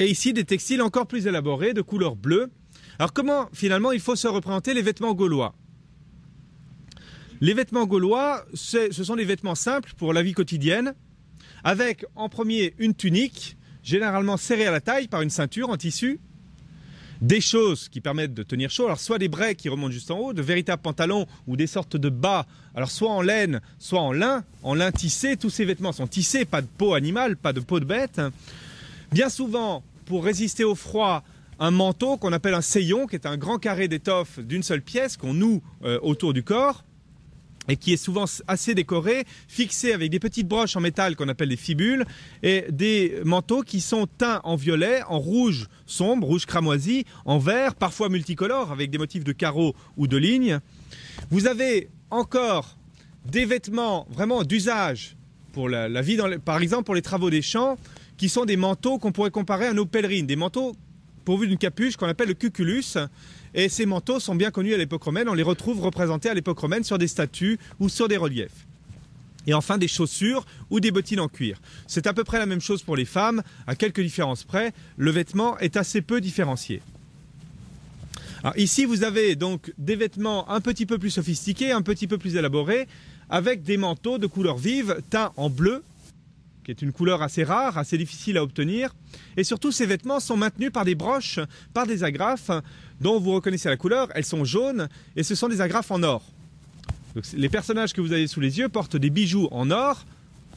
Et ici, des textiles encore plus élaborés, de couleur bleue. Alors comment finalement il faut se représenter les vêtements gaulois Les vêtements gaulois, ce sont des vêtements simples pour la vie quotidienne, avec en premier une tunique, généralement serrée à la taille par une ceinture en tissu, des choses qui permettent de tenir chaud, alors soit des braies qui remontent juste en haut, de véritables pantalons ou des sortes de bas, alors soit en laine, soit en lin, en lin tissé, tous ces vêtements sont tissés, pas de peau animale, pas de peau de bête. Bien souvent, pour résister au froid un manteau qu'on appelle un seillon, qui est un grand carré d'étoffe d'une seule pièce qu'on noue euh, autour du corps et qui est souvent assez décoré, fixé avec des petites broches en métal qu'on appelle des fibules, et des manteaux qui sont teints en violet, en rouge sombre, rouge cramoisi, en vert, parfois multicolore, avec des motifs de carreaux ou de lignes. Vous avez encore des vêtements vraiment d'usage pour la, vie, par exemple pour les travaux des champs, qui sont des manteaux qu'on pourrait comparer à nos pèlerines, des manteaux pourvus d'une capuche qu'on appelle le cuculus. Et ces manteaux sont bien connus à l'époque romaine, on les retrouve représentés à l'époque romaine sur des statues ou sur des reliefs. Et enfin des chaussures ou des bottines en cuir. C'est à peu près la même chose pour les femmes, à quelques différences près, le vêtement est assez peu différencié. ici, vous avez donc des vêtements un petit peu plus sophistiqués, un petit peu plus élaborés, avec des manteaux de couleur vive, teints en bleu, qui est une couleur assez rare, assez difficile à obtenir. Et surtout, ces vêtements sont maintenus par des broches, par des agrafes dont vous reconnaissez la couleur. Elles sont jaunes et ce sont des agrafes en or. les personnages que vous avez sous les yeux portent des bijoux en or.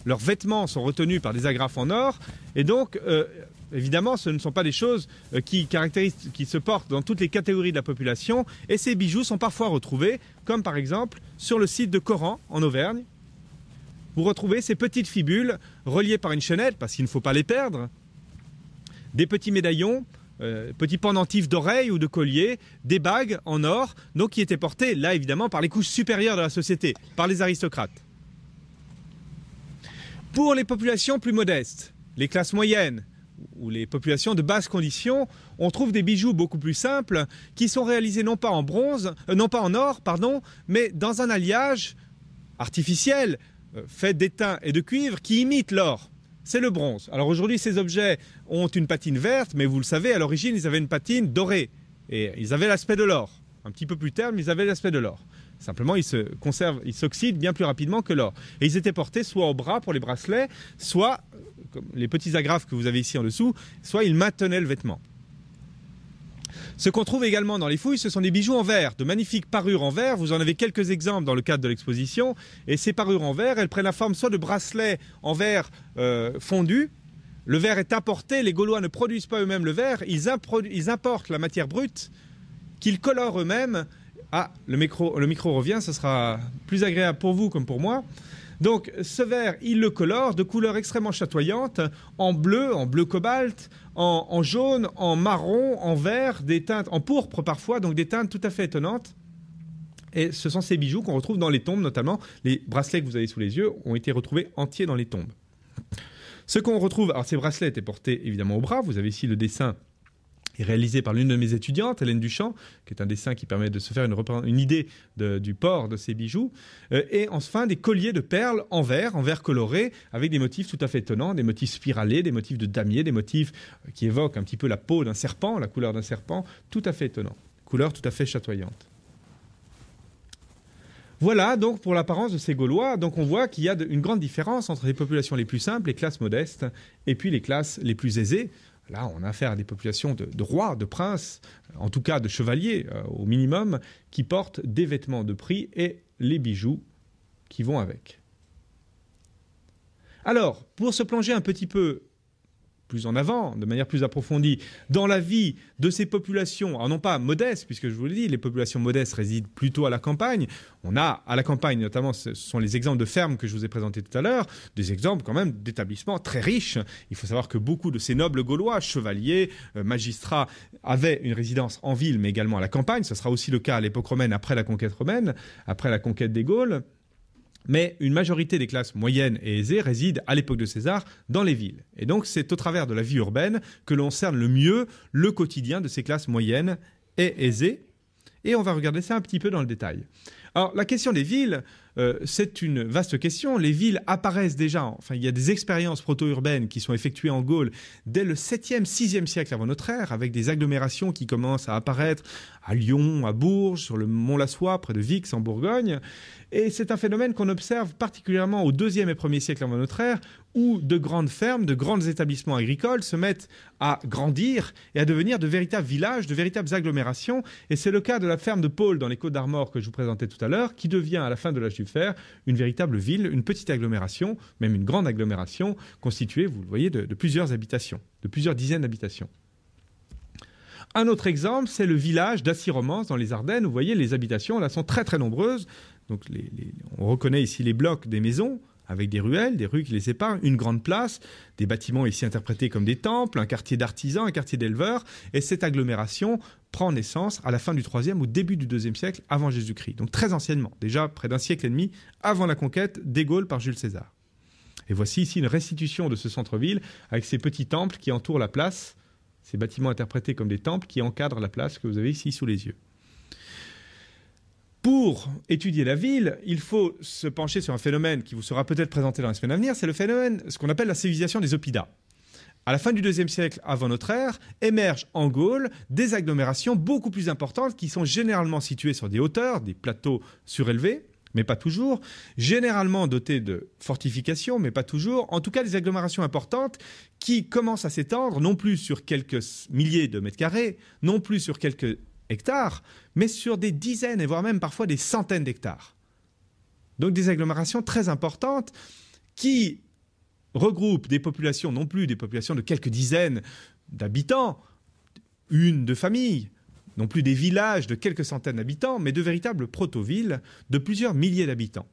Leurs vêtements sont retenus par des agrafes en or. Et donc, euh, évidemment, ce ne sont pas des choses euh, qui caractérisent, qui se portent dans toutes les catégories de la population. Et ces bijoux sont parfois retrouvés, comme par exemple sur le site de Coran en Auvergne, vous retrouvez ces petites fibules reliées par une chaînette, parce qu'il ne faut pas les perdre, des petits médaillons, euh, petits pendentifs d'oreilles ou de colliers, des bagues en or, donc qui étaient portées là évidemment par les couches supérieures de la société, par les aristocrates. Pour les populations plus modestes, les classes moyennes, ou les populations de basse condition, on trouve des bijoux beaucoup plus simples qui sont réalisés non pas en bronze, euh, non pas en or, pardon, mais dans un alliage artificiel euh, fait d'étain et de cuivre qui imite l'or. C'est le bronze. Alors aujourd'hui, ces objets ont une patine verte, mais vous le savez, à l'origine, ils avaient une patine dorée. Et ils avaient l'aspect de l'or. Un petit peu plus terne, mais ils avaient l'aspect de l'or. Simplement, ils se conservent, ils s'oxydent bien plus rapidement que l'or. Et ils étaient portés soit au bras pour les bracelets, soit, comme les petits agrafes que vous avez ici en dessous, soit ils maintenaient le vêtement. Ce qu'on trouve également dans les fouilles, ce sont des bijoux en verre, de magnifiques parures en verre. Vous en avez quelques exemples dans le cadre de l'exposition. Et ces parures en verre, elles prennent la forme soit de bracelets en verre euh, fondu, le verre est importé, les Gaulois ne produisent pas eux-mêmes le verre, ils, ils, importent la matière brute qu'ils colorent eux-mêmes. Ah, le micro, le micro revient, ce sera plus agréable pour vous comme pour moi. Donc ce verre, il le colore de couleurs extrêmement chatoyantes, en bleu, en bleu cobalt, en, en jaune, en marron, en vert, des teintes, en pourpre parfois, donc des teintes tout à fait étonnantes. Et ce sont ces bijoux qu'on retrouve dans les tombes, notamment les bracelets que vous avez sous les yeux ont été retrouvés entiers dans les tombes. Ce qu'on retrouve, alors ces bracelets étaient portés évidemment au bras, vous avez ici le dessin réalisé par l'une de mes étudiantes, Hélène Duchamp, qui est un dessin qui permet de se faire une, une idée du port de ces bijoux. Euh, et enfin, des colliers de perles en verre, en verre coloré, avec des motifs tout à fait étonnants, des motifs spiralés, des motifs de damier, des motifs euh, qui évoquent un petit peu la peau d'un serpent, la couleur d'un serpent, tout à fait étonnant. Couleur tout à fait chatoyante. Voilà donc pour l'apparence de ces Gaulois. Donc on voit qu'il y a une grande différence entre les populations les plus simples, les classes modestes, et puis les classes les plus aisées. Là, on a affaire à des populations de, rois, de princes, en tout cas de chevaliers euh, au minimum, qui portent des vêtements de prix et les bijoux qui vont avec. Alors, pour se plonger un petit peu plus en avant, de manière plus approfondie, dans la vie de ces populations, alors non pas modestes, puisque je vous l'ai dit, les populations modestes résident plutôt à la campagne. On a à la campagne, notamment, ce sont les exemples de fermes que je vous ai présentés tout à l'heure, des exemples quand même d'établissements très riches. Il faut savoir que beaucoup de ces nobles gaulois, chevaliers, euh, magistrats, avaient une résidence en ville, mais également à la campagne. Ce sera aussi le cas à l'époque romaine, après la conquête romaine, après la conquête des Gaules. Mais une majorité des classes moyennes et aisées résident, à l'époque de César, dans les villes. Et donc c'est au travers de la vie urbaine que l'on cerne le mieux le quotidien de ces classes moyennes et aisées. Et on va regarder ça un petit peu dans le détail. Alors la question des villes, euh, c'est une vaste question. Les villes apparaissent déjà, enfin il y a des expériences proto-urbaines qui sont effectuées en Gaule dès le 7e, 6e siècle avant notre ère, avec des agglomérations qui commencent à apparaître à Lyon, à Bourges, sur le Mont-Lassois, près de Vix, en Bourgogne. Et c'est un phénomène qu'on observe particulièrement au 2e et 1er siècle avant notre ère, où de grandes fermes, de grands établissements agricoles se mettent à grandir et à devenir de véritables villages, de véritables agglomérations. Et c'est le cas de la ferme de Paul dans les Côtes d'Armor que je vous présentais tout à l'heure, qui devient à la fin de l'âge du fer une véritable ville, une petite agglomération, même une grande agglomération, constituée, vous le voyez, de, plusieurs habitations, de plusieurs dizaines d'habitations. Un autre exemple, c'est le village d'Assyromance dans les Ardennes. Vous voyez, les habitations là sont très très nombreuses. Donc on reconnaît ici les blocs des maisons avec des ruelles, des rues qui les séparent, une grande place, des bâtiments ici interprétés comme des temples, un quartier d'artisans, un quartier d'éleveurs, et cette agglomération prend naissance à la fin du 3e ou début du 2 siècle avant Jésus-Christ, donc très anciennement, déjà près d'un siècle et demi avant la conquête des Gaules par Jules César. Et voici ici une restitution de ce centre-ville avec ces petits temples qui entourent la place, ces bâtiments interprétés comme des temples qui encadrent la place que vous avez ici sous les yeux. Pour étudier la ville, il faut se pencher sur un phénomène qui vous sera peut-être présenté dans les semaines à venir, c'est le phénomène, ce qu'on appelle la civilisation des opidas. À la fin du deuxième siècle avant notre ère, émergent en Gaule des agglomérations beaucoup plus importantes qui sont généralement situées sur des hauteurs, des plateaux surélevés, mais pas toujours, généralement dotées de fortifications, mais pas toujours, en tout cas des agglomérations importantes qui commencent à s'étendre non plus sur quelques milliers de mètres carrés, non plus sur quelques hectares, mais sur des dizaines et voire même parfois des centaines d'hectares. Donc des agglomérations très importantes qui regroupent des populations, non plus des populations de quelques dizaines d'habitants, une de famille, non plus des villages de quelques centaines d'habitants, mais de véritables proto-villes de plusieurs milliers d'habitants.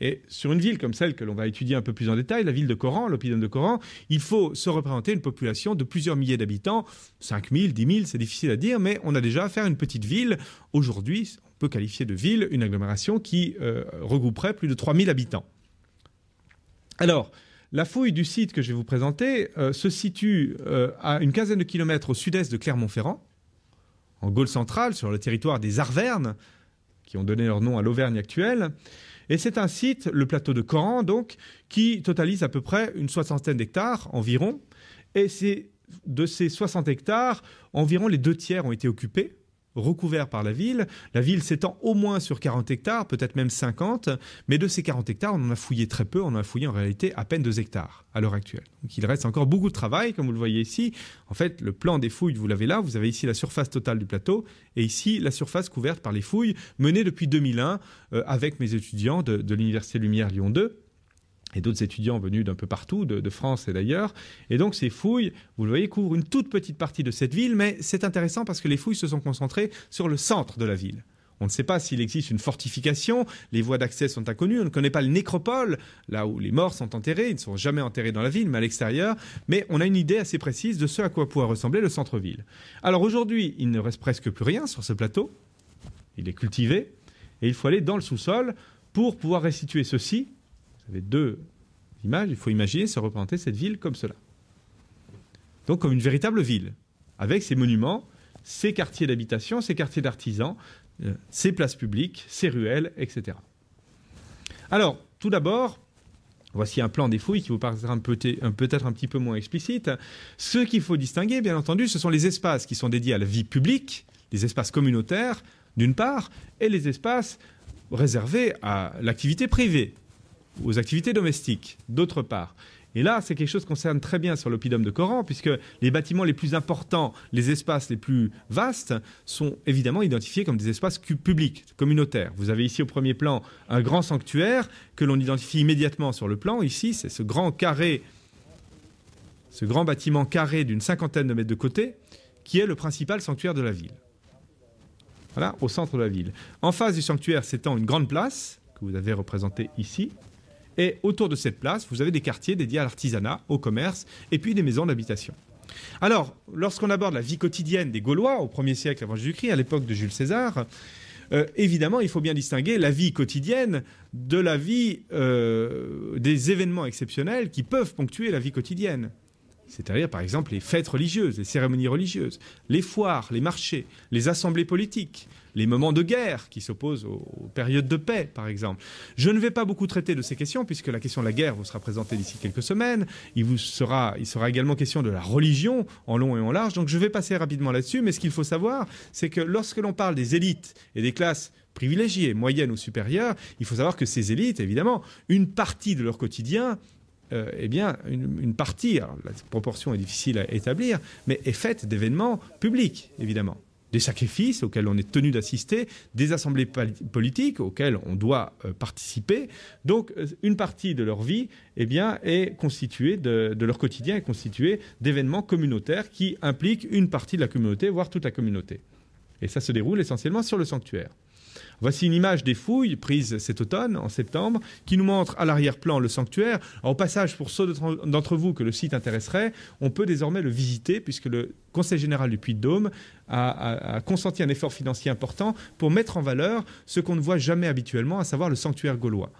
Et sur une ville comme celle que l'on va étudier un peu plus en détail, la ville de Coran, l'opinion de Coran, il faut se représenter une population de plusieurs milliers d'habitants, 5 000, 10 000, c'est difficile à dire, mais on a déjà affaire à une petite ville. Aujourd'hui, on peut qualifier de ville une agglomération qui euh, regrouperait plus de 3 000 habitants. Alors, la fouille du site que je vais vous présenter euh, se situe euh, à une quinzaine de kilomètres au sud-est de Clermont-Ferrand, en Gaule centrale, sur le territoire des Arvernes, qui ont donné leur nom à l'Auvergne actuelle. Et c'est un site, le plateau de Coran, donc, qui totalise à peu près une soixantaine d'hectares environ. Et c'est de ces 60 hectares, environ les deux tiers ont été occupés recouvert par la ville. La ville s'étend au moins sur 40 hectares, peut-être même 50, mais de ces 40 hectares, on en a fouillé très peu, on en a fouillé en réalité à peine 2 hectares à l'heure actuelle. Donc il reste encore beaucoup de travail, comme vous le voyez ici. En fait, le plan des fouilles, vous l'avez là, vous avez ici la surface totale du plateau, et ici la surface couverte par les fouilles menées depuis 2001 euh, avec mes étudiants de, de l'Université Lumière Lyon 2 et d'autres étudiants venus d'un peu partout, de, France et d'ailleurs. Et donc ces fouilles, vous le voyez, couvrent une toute petite partie de cette ville, mais c'est intéressant parce que les fouilles se sont concentrées sur le centre de la ville. On ne sait pas s'il existe une fortification, les voies d'accès sont inconnues, on ne connaît pas le nécropole, là où les morts sont enterrés, ils ne sont jamais enterrés dans la ville, mais à l'extérieur, mais on a une idée assez précise de ce à quoi pourrait ressembler le centre-ville. Alors aujourd'hui, il ne reste presque plus rien sur ce plateau, il est cultivé, et il faut aller dans le sous-sol pour pouvoir restituer ceci vous avez deux images, il faut imaginer se représenter cette ville comme cela. Donc comme une véritable ville, avec ses monuments, ses quartiers d'habitation, ses quartiers d'artisans, euh, ses places publiques, ses ruelles, etc. Alors, tout d'abord, voici un plan des fouilles qui vous paraîtra peut-être un petit peu moins explicite. Ce qu'il faut distinguer, bien entendu, ce sont les espaces qui sont dédiés à la vie publique, les espaces communautaires, d'une part, et les espaces réservés à l'activité privée, aux activités domestiques, d'autre part. Et là, c'est quelque chose qui concerne très bien sur l'oppidum de Coran, puisque les bâtiments les plus importants, les espaces les plus vastes, sont évidemment identifiés comme des espaces publics, communautaires. Vous avez ici au premier plan un grand sanctuaire que l'on identifie immédiatement sur le plan. Ici, c'est ce grand carré, ce grand bâtiment carré d'une cinquantaine de mètres de côté, qui est le principal sanctuaire de la ville. Voilà, au centre de la ville. En face du sanctuaire s'étend une grande place, que vous avez représentée ici, et autour de cette place, vous avez des quartiers dédiés à l'artisanat, au commerce, et puis des maisons d'habitation. Alors, lorsqu'on aborde la vie quotidienne des Gaulois au 1er siècle avant Jésus-Christ, à l'époque de Jules César, euh, évidemment, il faut bien distinguer la vie quotidienne de la vie euh, des événements exceptionnels qui peuvent ponctuer la vie quotidienne. C'est-à-dire, par exemple, les fêtes religieuses, les cérémonies religieuses, les foires, les marchés, les assemblées politiques, les moments de guerre qui s'opposent aux, périodes de paix, par exemple. Je ne vais pas beaucoup traiter de ces questions, puisque la question de la guerre vous sera présentée d'ici quelques semaines. Il vous sera, également question de la religion, en long et en large. Donc je vais passer rapidement là-dessus, mais ce qu'il faut savoir, c'est que lorsque l'on parle des élites et des classes privilégiées, moyennes ou supérieures, il faut savoir que ces élites, évidemment, une partie de leur quotidien, euh, eh bien, une, partie, alors la proportion est difficile à établir, mais est faite d'événements publics, évidemment des sacrifices auxquels on est tenu d'assister, des assemblées politiques auxquelles on doit euh, participer. Donc, euh, une partie de leur vie eh bien, est constituée de, de leur quotidien est constituée d'événements communautaires qui impliquent une partie de la communauté, voire toute la communauté. Et ça se déroule essentiellement sur le sanctuaire. Voici une image des fouilles prises cet automne, en septembre, qui nous montre à l'arrière-plan le sanctuaire. au passage, pour ceux d'entre vous que le site intéresserait, on peut désormais le visiter puisque le Conseil général du Puy-de-Dôme a, consenti un effort financier important pour mettre en valeur ce qu'on ne voit jamais habituellement, à savoir le sanctuaire gaulois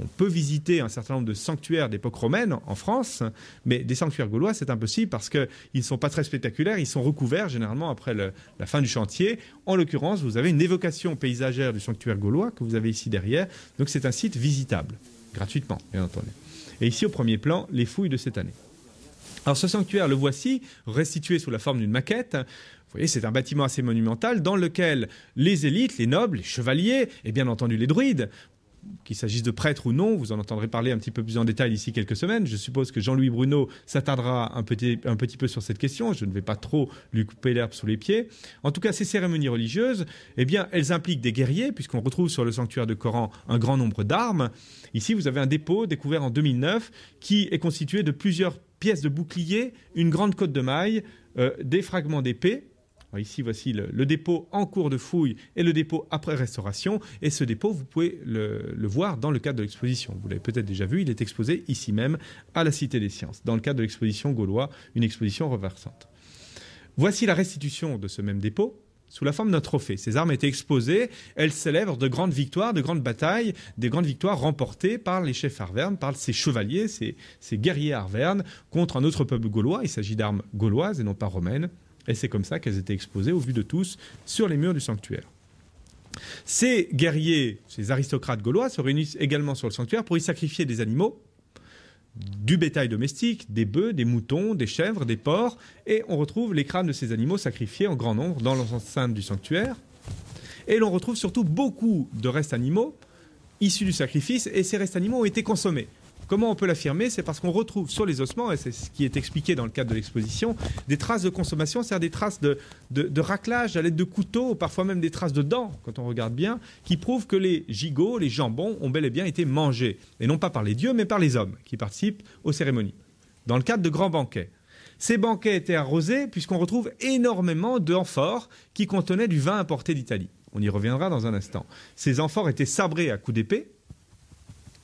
on peut visiter un certain nombre de sanctuaires d'époque romaine en France, mais des sanctuaires gaulois, c'est impossible parce qu'ils ne sont pas très spectaculaires, ils sont recouverts généralement après la fin du chantier. En l'occurrence, vous avez une évocation paysagère du sanctuaire gaulois que vous avez ici derrière, donc c'est un site visitable, gratuitement, bien entendu. Et ici, au premier plan, les fouilles de cette année. Alors ce sanctuaire, le voici, restitué sous la forme d'une maquette. Vous voyez, c'est un bâtiment assez monumental dans lequel les élites, les nobles, les chevaliers et bien entendu les druides qu'il s'agisse de prêtres ou non, vous en entendrez parler un petit peu plus en détail d'ici quelques semaines. Je suppose que Jean-Louis Bruno s'attardera un petit, peu sur cette question. Je ne vais pas trop lui couper l'herbe sous les pieds. En tout cas, ces cérémonies religieuses, eh bien, elles impliquent des guerriers, puisqu'on retrouve sur le sanctuaire de Coran un grand nombre d'armes. Ici, vous avez un dépôt découvert en 2009 qui est constitué de plusieurs pièces de boucliers, une grande côte de maille, euh, des fragments d'épée ici, voici le, dépôt en cours de fouille et le dépôt après restauration. Et ce dépôt, vous pouvez le, voir dans le cadre de l'exposition. Vous l'avez peut-être déjà vu, il est exposé ici même à la Cité des Sciences, dans le cadre de l'exposition Gaulois, une exposition reversante. Voici la restitution de ce même dépôt sous la forme d'un trophée. Ces armes étaient exposées, elles célèbrent de grandes victoires, de grandes batailles, des grandes victoires remportées par les chefs arvernes, par ces chevaliers, ces, ces guerriers arvernes, contre un autre peuple gaulois. Il s'agit d'armes gauloises et non pas romaines et c'est comme ça qu'elles étaient exposées au vu de tous sur les murs du sanctuaire. Ces guerriers, ces aristocrates gaulois se réunissent également sur le sanctuaire pour y sacrifier des animaux, du bétail domestique, des bœufs, des moutons, des chèvres, des porcs, et on retrouve les crânes de ces animaux sacrifiés en grand nombre dans l'enceinte du sanctuaire. Et l'on retrouve surtout beaucoup de restes animaux issus du sacrifice, et ces restes animaux ont été consommés. Comment on peut l'affirmer C'est parce qu'on retrouve sur les ossements, et c'est ce qui est expliqué dans le cadre de l'exposition, des traces de consommation, c'est-à-dire des traces de, raclage à l'aide de couteaux, parfois même des traces de dents, quand on regarde bien, qui prouvent que les gigots, les jambons, ont bel et bien été mangés. Et non pas par les dieux, mais par les hommes qui participent aux cérémonies. Dans le cadre de grands banquets. Ces banquets étaient arrosés puisqu'on retrouve énormément d'amphores qui contenaient du vin importé d'Italie. On y reviendra dans un instant. Ces amphores étaient sabrés à coups d'épée,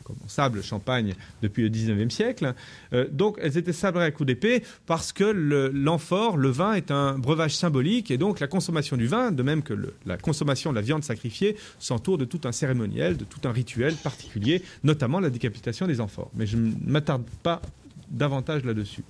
comme on sable Champagne depuis le 19e siècle. Euh, donc elles étaient sabrées à coups d'épée parce que l'amphore, le, vin, est un breuvage symbolique et donc la consommation du vin, de même que la consommation de la viande sacrifiée, s'entoure de tout un cérémoniel, de tout un rituel particulier, notamment la décapitation des amphores. Mais je ne m'attarde pas davantage là-dessus.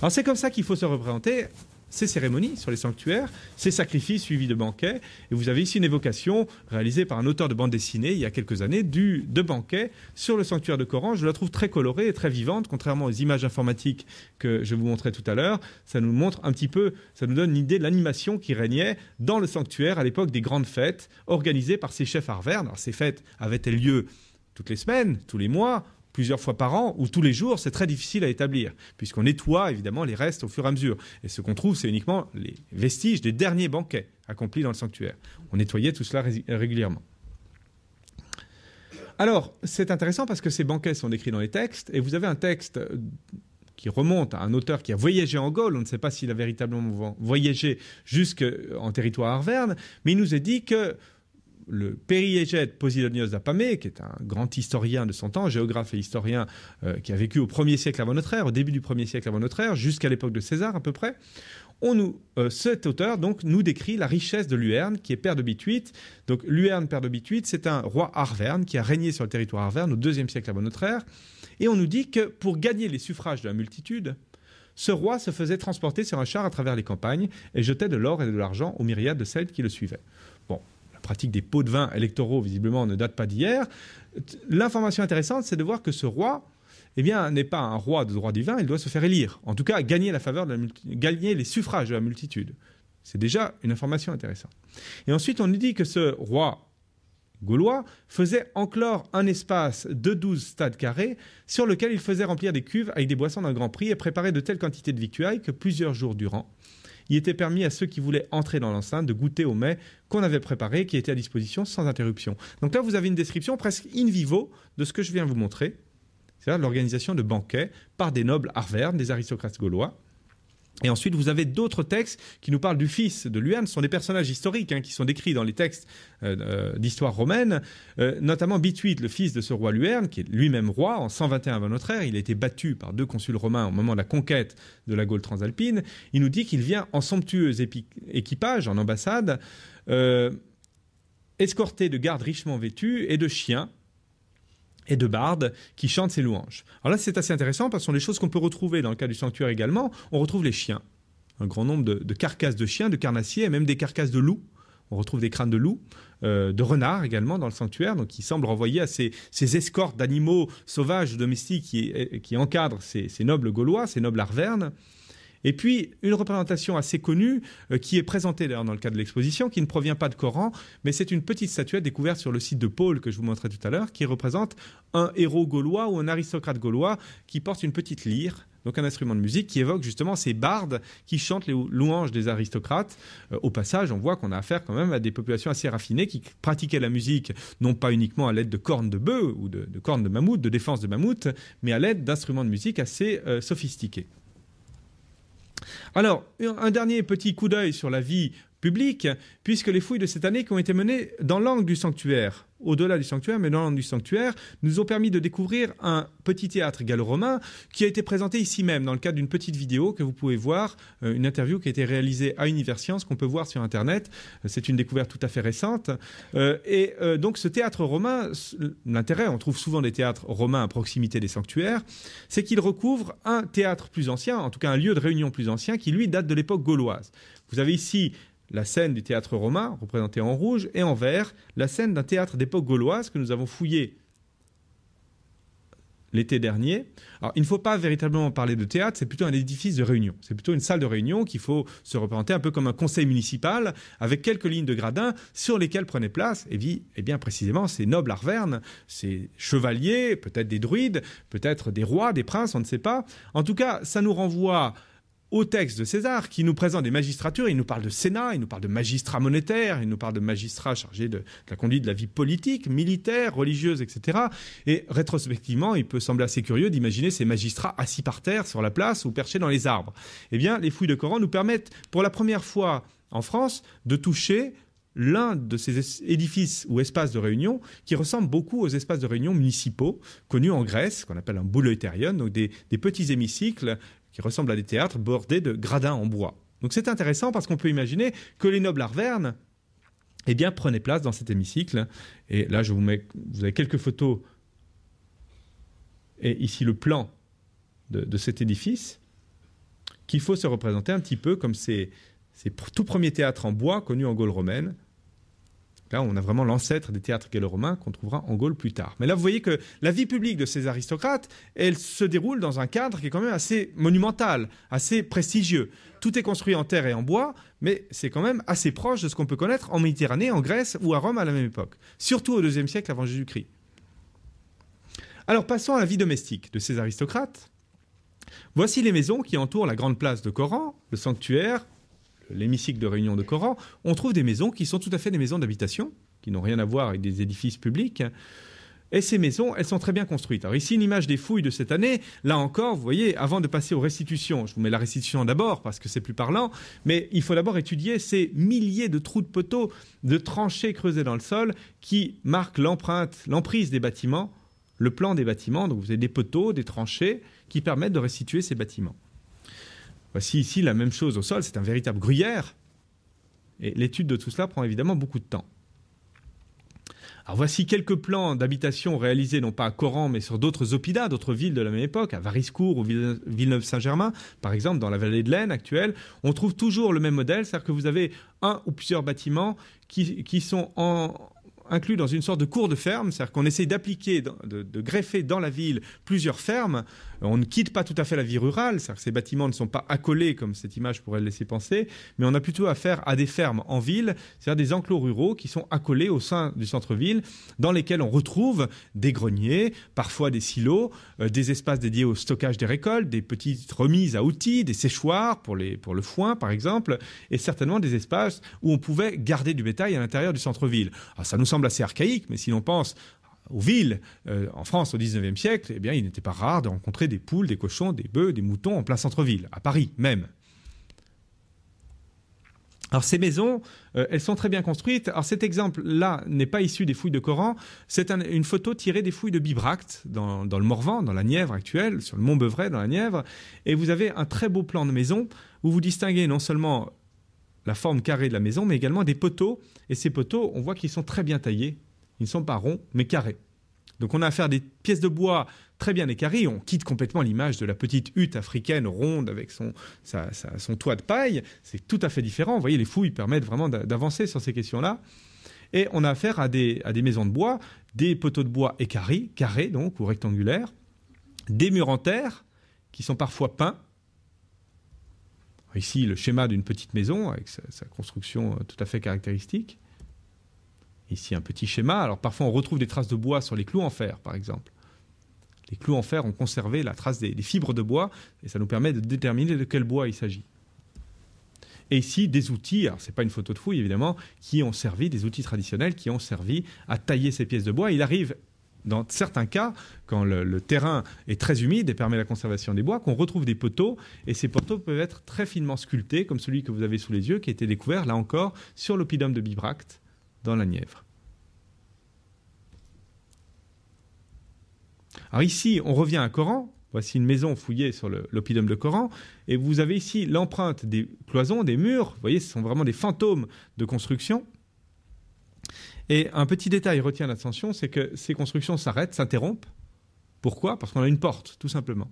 Alors c'est comme ça qu'il faut se représenter ces cérémonies sur les sanctuaires, ces sacrifices suivis de banquets. Et vous avez ici une évocation réalisée par un auteur de bande dessinée il y a quelques années du, de banquet sur le sanctuaire de Coran. Je la trouve très colorée et très vivante, contrairement aux images informatiques que je vous montrais tout à l'heure. Ça nous montre un petit peu, ça nous donne une idée de l'animation qui régnait dans le sanctuaire à l'époque des grandes fêtes organisées par ces chefs arvernes. Alors ces fêtes avaient-elles lieu toutes les semaines, tous les mois plusieurs fois par an ou tous les jours, c'est très difficile à établir, puisqu'on nettoie évidemment les restes au fur et à mesure. Et ce qu'on trouve, c'est uniquement les vestiges des derniers banquets accomplis dans le sanctuaire. On nettoyait tout cela régulièrement. Alors, c'est intéressant parce que ces banquets sont décrits dans les textes, et vous avez un texte euh, qui remonte à un auteur qui a voyagé en Gaule, on ne sait pas s'il a véritablement voyagé jusqu'en euh, territoire arverne, mais il nous est dit que le Périégète Posidonios d'Apamée, qui est un grand historien de son temps, géographe et historien euh, qui a vécu au 1er siècle avant notre ère, au début du 1er siècle avant notre ère, jusqu'à l'époque de César à peu près, on nous, euh, cet auteur donc nous décrit la richesse de Luerne, qui est père de Bituite. Donc Luerne, père de Bituite, c'est un roi Arverne qui a régné sur le territoire Arverne au deuxième siècle avant notre ère. Et on nous dit que pour gagner les suffrages de la multitude, ce roi se faisait transporter sur un char à travers les campagnes et jetait de l'or et de l'argent aux myriades de celles qui le suivaient pratique des pots de vin électoraux, visiblement, ne date pas d'hier. L'information intéressante, c'est de voir que ce roi, eh bien, n'est pas un roi de droit divin, il doit se faire élire. En tout cas, gagner la faveur de gagner les suffrages de la multitude. C'est déjà une information intéressante. Et ensuite, on nous dit que ce roi gaulois faisait enclore un espace de 12 stades carrés sur lequel il faisait remplir des cuves avec des boissons d'un grand prix et préparer de telles quantités de victuailles que plusieurs jours durant, il était permis à ceux qui voulaient entrer dans l'enceinte de goûter au mets qu'on avait préparé, qui était à disposition sans interruption. Donc là, vous avez une description presque in vivo de ce que je viens vous montrer, c'est-à-dire l'organisation de banquets par des nobles arvernes, des aristocrates gaulois, et ensuite, vous avez d'autres textes qui nous parlent du fils de Luerne. Ce sont des personnages historiques hein, qui sont décrits dans les textes euh, euh, d'histoire romaine, euh, notamment Bituit, le fils de ce roi Luerne, qui est lui-même roi en 121 avant notre ère. Il a été battu par deux consuls romains au moment de la conquête de la Gaule transalpine. Il nous dit qu'il vient en somptueux équipage, en ambassade, escorté de gardes richement vêtus et de chiens et de bardes qui chantent ses louanges. Alors là, c'est assez intéressant parce que ce sont des choses qu'on peut retrouver dans le cas du sanctuaire également. On retrouve les chiens, un grand nombre de, carcasses de chiens, de carnassiers et même des carcasses de loups. On retrouve des crânes de loups, euh, de renards également dans le sanctuaire, donc qui semblent renvoyer à ces, ces escortes d'animaux sauvages, domestiques qui, euh, encadrent ces, nobles gaulois, ces nobles arvernes. Et puis, une représentation assez connue, euh, qui est présentée d'ailleurs dans le cadre de l'exposition, qui ne provient pas de Coran, mais c'est une petite statuette découverte sur le site de Paul que je vous montrais tout à l'heure, qui représente un héros gaulois ou un aristocrate gaulois qui porte une petite lyre, donc un instrument de musique qui évoque justement ces bardes qui chantent les louanges des aristocrates. Euh, au passage, on voit qu'on a affaire quand même à des populations assez raffinées qui pratiquaient la musique non pas uniquement à l'aide de cornes de bœuf ou de, cornes de mammouth, de défense de mammouth, mais à l'aide d'instruments de musique assez euh, sophistiqués. Alors, un dernier petit coup d'œil sur la vie public, puisque les fouilles de cette année qui ont été menées dans l'angle du sanctuaire, au-delà du sanctuaire, mais dans l'angle du sanctuaire, nous ont permis de découvrir un petit théâtre gallo-romain qui a été présenté ici même dans le cadre d'une petite vidéo que vous pouvez voir, euh, une interview qui a été réalisée à Universcience qu'on peut voir sur Internet. Euh, c'est une découverte tout à fait récente. Euh, et donc ce théâtre romain, l'intérêt, on trouve souvent des théâtres romains à proximité des sanctuaires, c'est qu'il recouvre un théâtre plus ancien, en tout cas un lieu de réunion plus ancien, qui lui date de l'époque gauloise. Vous avez ici la scène du théâtre romain, représentée en rouge, et en vert, la scène d'un théâtre d'époque gauloise que nous avons fouillé l'été dernier. Alors, il ne faut pas véritablement parler de théâtre, c'est plutôt un édifice de réunion. C'est plutôt une salle de réunion qu'il faut se représenter un peu comme un conseil municipal, avec quelques lignes de gradins sur lesquelles prenaient place, et bien, et eh bien précisément, ces nobles arvernes, ces chevaliers, peut-être des druides, peut-être des rois, des princes, on ne sait pas. En tout cas, ça nous renvoie au texte de César qui nous présente des magistratures, il nous parle de Sénat, il nous parle de magistrats monétaires, il nous parle de magistrats chargés de, la conduite de la vie politique, militaire, religieuse, etc. Et rétrospectivement, il peut sembler assez curieux d'imaginer ces magistrats assis par terre sur la place ou perchés dans les arbres. Eh bien, les fouilles de Coran nous permettent pour la première fois en France de toucher l'un de ces édifices ou espaces de réunion qui ressemble beaucoup aux espaces de réunion municipaux connus en Grèce, qu'on appelle un bouleutérion, donc des, petits hémicycles qui ressemblent à des théâtres bordés de gradins en bois. Donc c'est intéressant parce qu'on peut imaginer que les nobles arvernes eh bien, prenaient place dans cet hémicycle. Et là, je vous mets, vous avez quelques photos et ici le plan de, cet édifice qu'il faut se représenter un petit peu comme c'est ces tout premiers théâtres en bois connus en Gaule romaine, Là, on a vraiment l'ancêtre des théâtres gallo-romains qu'on trouvera en Gaule plus tard. Mais là, vous voyez que la vie publique de ces aristocrates, elle se déroule dans un cadre qui est quand même assez monumental, assez prestigieux. Tout est construit en terre et en bois, mais c'est quand même assez proche de ce qu'on peut connaître en Méditerranée, en Grèce ou à Rome à la même époque, surtout au IIe siècle avant Jésus-Christ. Alors passons à la vie domestique de ces aristocrates. Voici les maisons qui entourent la grande place de Coran, le sanctuaire, l'hémicycle de réunion de Coran, on trouve des maisons qui sont tout à fait des maisons d'habitation, qui n'ont rien à voir avec des édifices publics. Et ces maisons, elles sont très bien construites. Alors ici, une image des fouilles de cette année, là encore, vous voyez, avant de passer aux restitutions, je vous mets la restitution d'abord parce que c'est plus parlant, mais il faut d'abord étudier ces milliers de trous de poteaux, de tranchées creusées dans le sol qui marquent l'empreinte, l'emprise des bâtiments, le plan des bâtiments. Donc vous avez des poteaux, des tranchées qui permettent de restituer ces bâtiments. Voici bah, ici la même chose au sol, c'est un véritable gruyère. Et l'étude de tout cela prend évidemment beaucoup de temps. Alors voici quelques plans d'habitation réalisés non pas à Coran mais sur d'autres oppidats, d'autres villes de la même époque, à Variscourt ou Villeneuve-Saint-Germain, par exemple dans la vallée de l'Aisne actuelle. On trouve toujours le même modèle, c'est-à-dire que vous avez un ou plusieurs bâtiments qui, sont inclus dans une sorte de cour de ferme, c'est-à-dire qu'on essaie d'appliquer, de, greffer dans la ville plusieurs fermes on ne quitte pas tout à fait la vie rurale, c'est-à-dire que ces bâtiments ne sont pas accolés comme cette image pourrait le laisser penser, mais on a plutôt affaire à des fermes en ville, c'est-à-dire des enclos ruraux qui sont accolés au sein du centre-ville, dans lesquels on retrouve des greniers, parfois des silos, euh, des espaces dédiés au stockage des récoltes, des petites remises à outils, des séchoirs pour, le foin par exemple, et certainement des espaces où on pouvait garder du bétail à l'intérieur du centre-ville. Alors ça nous semble assez archaïque, mais si l'on pense aux villes euh, en France au 19e siècle, eh bien, il n'était pas rare de rencontrer des poules, des cochons, des bœufs, des moutons en plein centre-ville, à Paris même. Alors ces maisons, euh, elles sont très bien construites. Alors cet exemple-là n'est pas issu des fouilles de Coran, c'est une photo tirée des fouilles de Bibracte dans, dans, le Morvan, dans la Nièvre actuelle, sur le Mont Beuvray dans la Nièvre, et vous avez un très beau plan de maison où vous distinguez non seulement la forme carrée de la maison, mais également des poteaux, et ces poteaux, on voit qu'ils sont très bien taillés ils ne sont pas ronds, mais carrés. Donc on a affaire à des pièces de bois très bien équarries. On quitte complètement l'image de la petite hutte africaine ronde avec son, son toit de paille. C'est tout à fait différent. Vous voyez, les fouilles permettent vraiment d'avancer sur ces questions-là. Et on a affaire à des, maisons de bois, des poteaux de bois écarrés, carrés donc, ou rectangulaires, des murs en terre qui sont parfois peints. Ici, le schéma d'une petite maison avec sa construction euh, tout à fait caractéristique. Ici, un petit schéma. Alors, parfois, on retrouve des traces de bois sur les clous en fer, par exemple. Les clous en fer ont conservé la trace des, fibres de bois et ça nous permet de déterminer de quel bois il s'agit. Et ici, des outils, alors n'est pas une photo de fouille évidemment, qui ont servi, des outils traditionnels qui ont servi à tailler ces pièces de bois. Il arrive dans certains cas, quand le, terrain est très humide et permet la conservation des bois, qu'on retrouve des poteaux. Et ces poteaux peuvent être très finement sculptés, comme celui que vous avez sous les yeux, qui a été découvert, là encore, sur l'oppidum de Bibracte, dans la Nièvre. Alors ici, on revient à Coran. Voici une maison fouillée sur l'Opidum de Coran. Et vous avez ici l'empreinte des cloisons, des murs. Vous voyez, ce sont vraiment des fantômes de construction. Et un petit détail retient l'attention, c'est que ces constructions s'arrêtent, s'interrompent. Pourquoi Parce qu'on a une porte, tout simplement.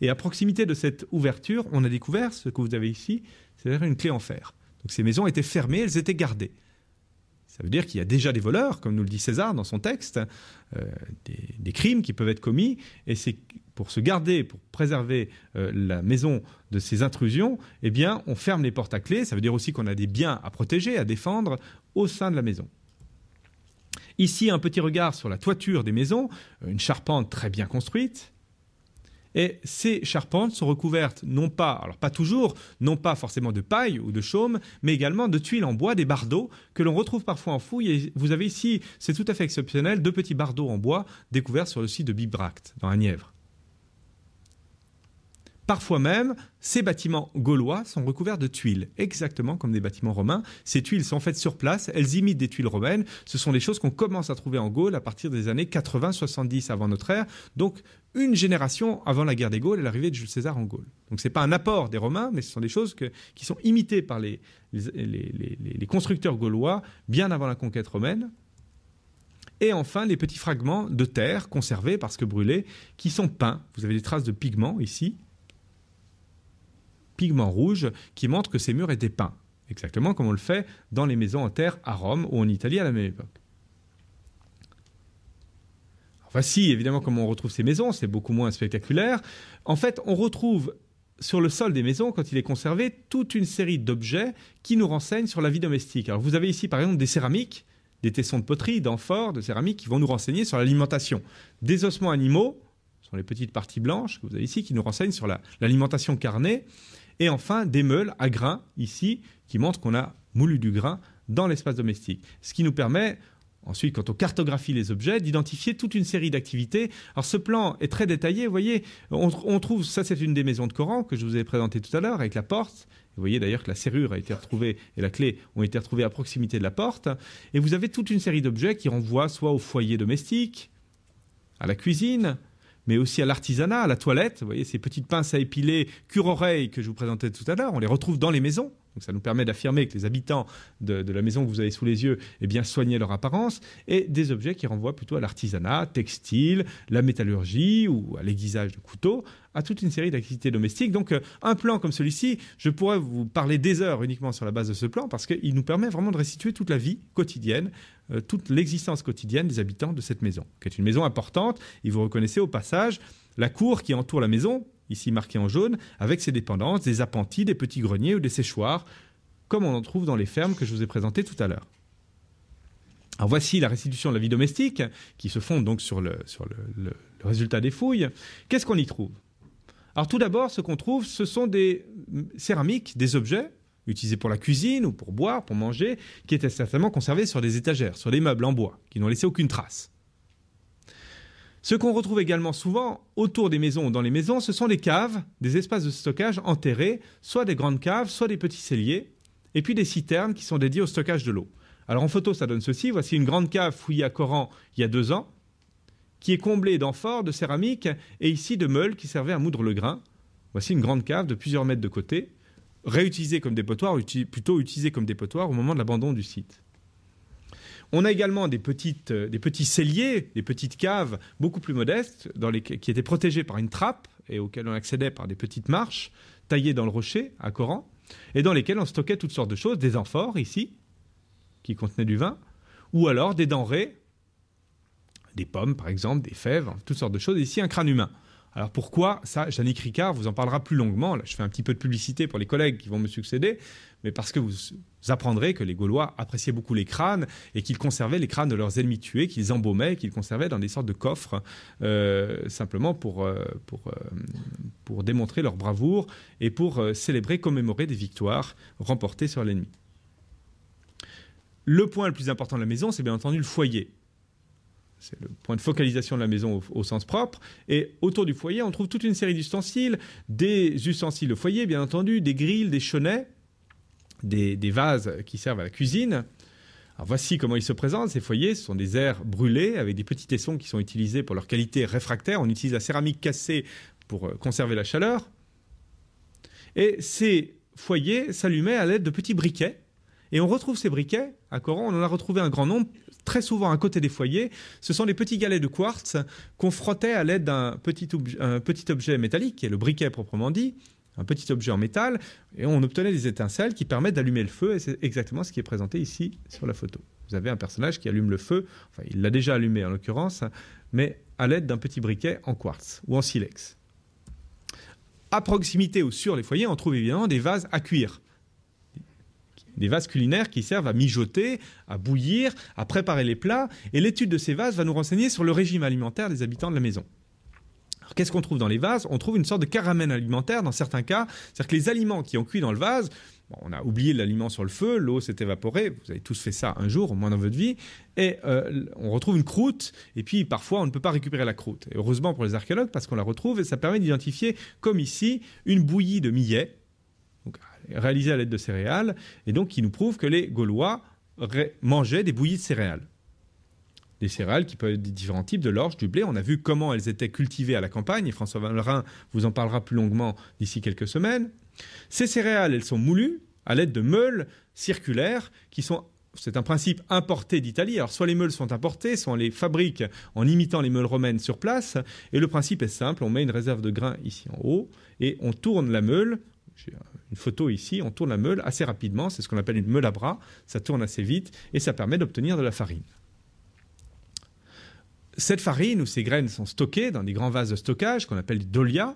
Et à proximité de cette ouverture, on a découvert ce que vous avez ici, c'est-à-dire une clé en fer. Donc ces maisons étaient fermées, elles étaient gardées. Ça veut dire qu'il y a déjà des voleurs, comme nous le dit César dans son texte, euh, des, crimes qui peuvent être commis. Et c'est pour se garder, pour préserver euh, la maison de ces intrusions, eh bien, on ferme les portes à clé. Ça veut dire aussi qu'on a des biens à protéger, à défendre au sein de la maison. Ici, un petit regard sur la toiture des maisons, euh, une charpente très bien construite, et ces charpentes sont recouvertes non pas, alors pas toujours, non pas forcément de paille ou de chaume, mais également de tuiles en bois, des bardeaux que l'on retrouve parfois en fouille. Et vous avez ici, c'est tout à fait exceptionnel, deux petits bardeaux en bois découverts sur le site de Bibracte, dans la Nièvre. Parfois même, ces bâtiments gaulois sont recouverts de tuiles, exactement comme des bâtiments romains. Ces tuiles sont faites sur place, elles imitent des tuiles romaines. Ce sont des choses qu'on commence à trouver en Gaule à partir des années 80-70 avant notre ère, donc une génération avant la guerre des Gaules et l'arrivée de Jules César en Gaule. Donc ce n'est pas un apport des Romains, mais ce sont des choses qui sont imitées par les, les constructeurs gaulois bien avant la conquête romaine, et enfin, les petits fragments de terre conservés parce que brûlés, qui sont peints. Vous avez des traces de pigments ici, pigment rouge qui montre que ces murs étaient peints, exactement comme on le fait dans les maisons en terre à Rome ou en Italie à la même époque. voici évidemment comment on retrouve ces maisons, c'est beaucoup moins spectaculaire. En fait, on retrouve sur le sol des maisons, quand il est conservé, toute une série d'objets qui nous renseignent sur la vie domestique. vous avez ici par exemple des céramiques, des tessons de poterie, d'amphores, de céramiques qui vont nous renseigner sur l'alimentation. Des ossements animaux, ce sont les petites parties blanches que vous avez ici, qui nous renseignent sur l'alimentation carnée. Et enfin, des meules à grains ici qui montrent qu'on a moulu du grain dans l'espace domestique. Ce qui nous permet ensuite, quand on cartographie les objets, d'identifier toute une série d'activités. Alors ce plan est très détaillé, vous voyez, on, trouve, ça c'est une des maisons de Coran que je vous ai présentée tout à l'heure, avec la porte. Vous voyez d'ailleurs que la serrure a été retrouvée et la clé ont été retrouvées à proximité de la porte. Et vous avez toute une série d'objets qui renvoient soit au foyer domestique, à la cuisine, mais aussi à l'artisanat, à la toilette. Vous voyez, ces petites pinces à épiler cure-oreille que je vous présentais tout à l'heure, on les retrouve dans les maisons. Donc ça nous permet d'affirmer que les habitants de, la maison que vous avez sous les yeux eh bien, soignaient leur apparence, et des objets qui renvoient plutôt à l'artisanat, textile, la métallurgie ou à l'aiguisage de couteaux, à toute une série d'activités domestiques. Donc euh, un plan comme celui-ci, je pourrais vous parler des heures uniquement sur la base de ce plan, parce qu'il nous permet vraiment de restituer toute la vie quotidienne euh, toute l'existence quotidienne des habitants de cette maison, qui est une maison importante. Et vous reconnaissez au passage la cour qui entoure la maison, ici marqué en jaune, avec ses dépendances, des appentis, des petits greniers ou des séchoirs, comme on en trouve dans les fermes que je vous ai présentées tout à l'heure. Alors voici la restitution de la vie domestique, qui se fonde donc sur le, sur le résultat des fouilles. Qu'est-ce qu'on y trouve Alors tout d'abord, ce qu'on trouve, ce sont des céramiques, des objets utilisés pour la cuisine ou pour boire, pour manger, qui étaient certainement conservés sur des étagères, sur des meubles en bois, qui n'ont laissé aucune trace. Ce qu'on retrouve également souvent autour des maisons ou dans les maisons, ce sont des caves, des espaces de stockage enterrés, soit des grandes caves, soit des petits celliers, et puis des citernes qui sont dédiées au stockage de l'eau. Alors en photo, ça donne ceci. Voici une grande cave fouillée à Coran il y a deux ans, qui est comblée d'amphores, de céramique, et ici de meules qui servaient à moudre le grain. Voici une grande cave de plusieurs mètres de côté, réutilisée comme dépotoir, plutôt utilisée comme dépotoir au moment de l'abandon du site. On a également des, petites, euh, des petits celliers, des petites caves beaucoup plus modestes, dans les, qui étaient protégées par une trappe et auxquelles on accédait par des petites marches taillées dans le rocher à Coran, et dans lesquelles on stockait toutes sortes de choses, des amphores ici, qui contenaient du vin, ou alors des denrées, des pommes par exemple, des fèves, hein, toutes sortes de choses, ici un crâne humain. Alors pourquoi ça Yannick Ricard vous en parlera plus longuement. Là, je fais un petit peu de publicité pour les collègues qui vont me succéder, mais parce que vous apprendrez que les Gaulois appréciaient beaucoup les crânes et qu'ils conservaient les crânes de leurs ennemis tués, qu'ils embaumaient, qu'ils conservaient dans des sortes de coffres, euh, simplement euh, euh, pour démontrer leur bravoure et pour célébrer, commémorer des victoires remportées sur l'ennemi. Le point le plus important de la maison, c'est bien entendu le foyer c'est le point de focalisation de la maison au, sens propre. Et autour du foyer, on trouve toute une série d'ustensiles, des ustensiles de foyer, bien entendu, des grilles, des chenets, des, vases qui servent à la cuisine. voici comment ils se présentent. Ces foyers, ce sont des airs brûlés avec des petits tessons qui sont utilisés pour leur qualité réfractaire. On utilise la céramique cassée pour euh, conserver la chaleur. Et ces foyers s'allumaient à l'aide de petits briquets. Et on retrouve ces briquets à Coran, on en a retrouvé un grand nombre très souvent à côté des foyers, ce sont des petits galets de quartz qu'on frottait à l'aide d'un petit, petit objet métallique, qui est le briquet proprement dit, un petit objet en métal, et on obtenait des étincelles qui permettent d'allumer le feu, et c'est exactement ce qui est présenté ici sur la photo. Vous avez un personnage qui allume le feu, enfin il l'a déjà allumé en l'occurrence, mais à l'aide d'un petit briquet en quartz ou en silex. À proximité ou sur les foyers, on trouve évidemment des vases à cuire des vases culinaires qui servent à mijoter, à bouillir, à préparer les plats. Et l'étude de ces vases va nous renseigner sur le régime alimentaire des habitants de la maison. Alors qu'est-ce qu'on trouve dans les vases On trouve une sorte de caramène alimentaire dans certains cas. C'est-à-dire que les aliments qui ont cuit dans le vase, on a oublié l'aliment sur le feu, l'eau s'est évaporée, vous avez tous fait ça un jour, au moins dans votre vie, et euh, on retrouve une croûte, et puis parfois on ne peut pas récupérer la croûte. Et heureusement pour les archéologues, parce qu'on la retrouve, et ça permet d'identifier, comme ici, une bouillie de millet donc réalisé à l'aide de céréales, et donc qui nous prouve que les Gaulois mangeaient des bouillies de céréales. Des céréales qui peuvent être des différents types, de l'orge, du blé. On a vu comment elles étaient cultivées à la campagne, et François Vallerin vous en parlera plus longuement d'ici quelques semaines. Ces céréales, elles sont moulues à l'aide de meules circulaires qui sont c'est un principe importé d'Italie. Alors soit les meules sont importées, soit on les fabrique en imitant les meules romaines sur place. Et le principe est simple, on met une réserve de grains ici en haut et on tourne la meule, j'ai une photo ici, on tourne la meule assez rapidement, c'est ce qu'on appelle une meule à bras, ça tourne assez vite et ça permet d'obtenir de la farine. Cette farine ou ces graines sont stockées dans des grands vases de stockage qu'on appelle des dolias.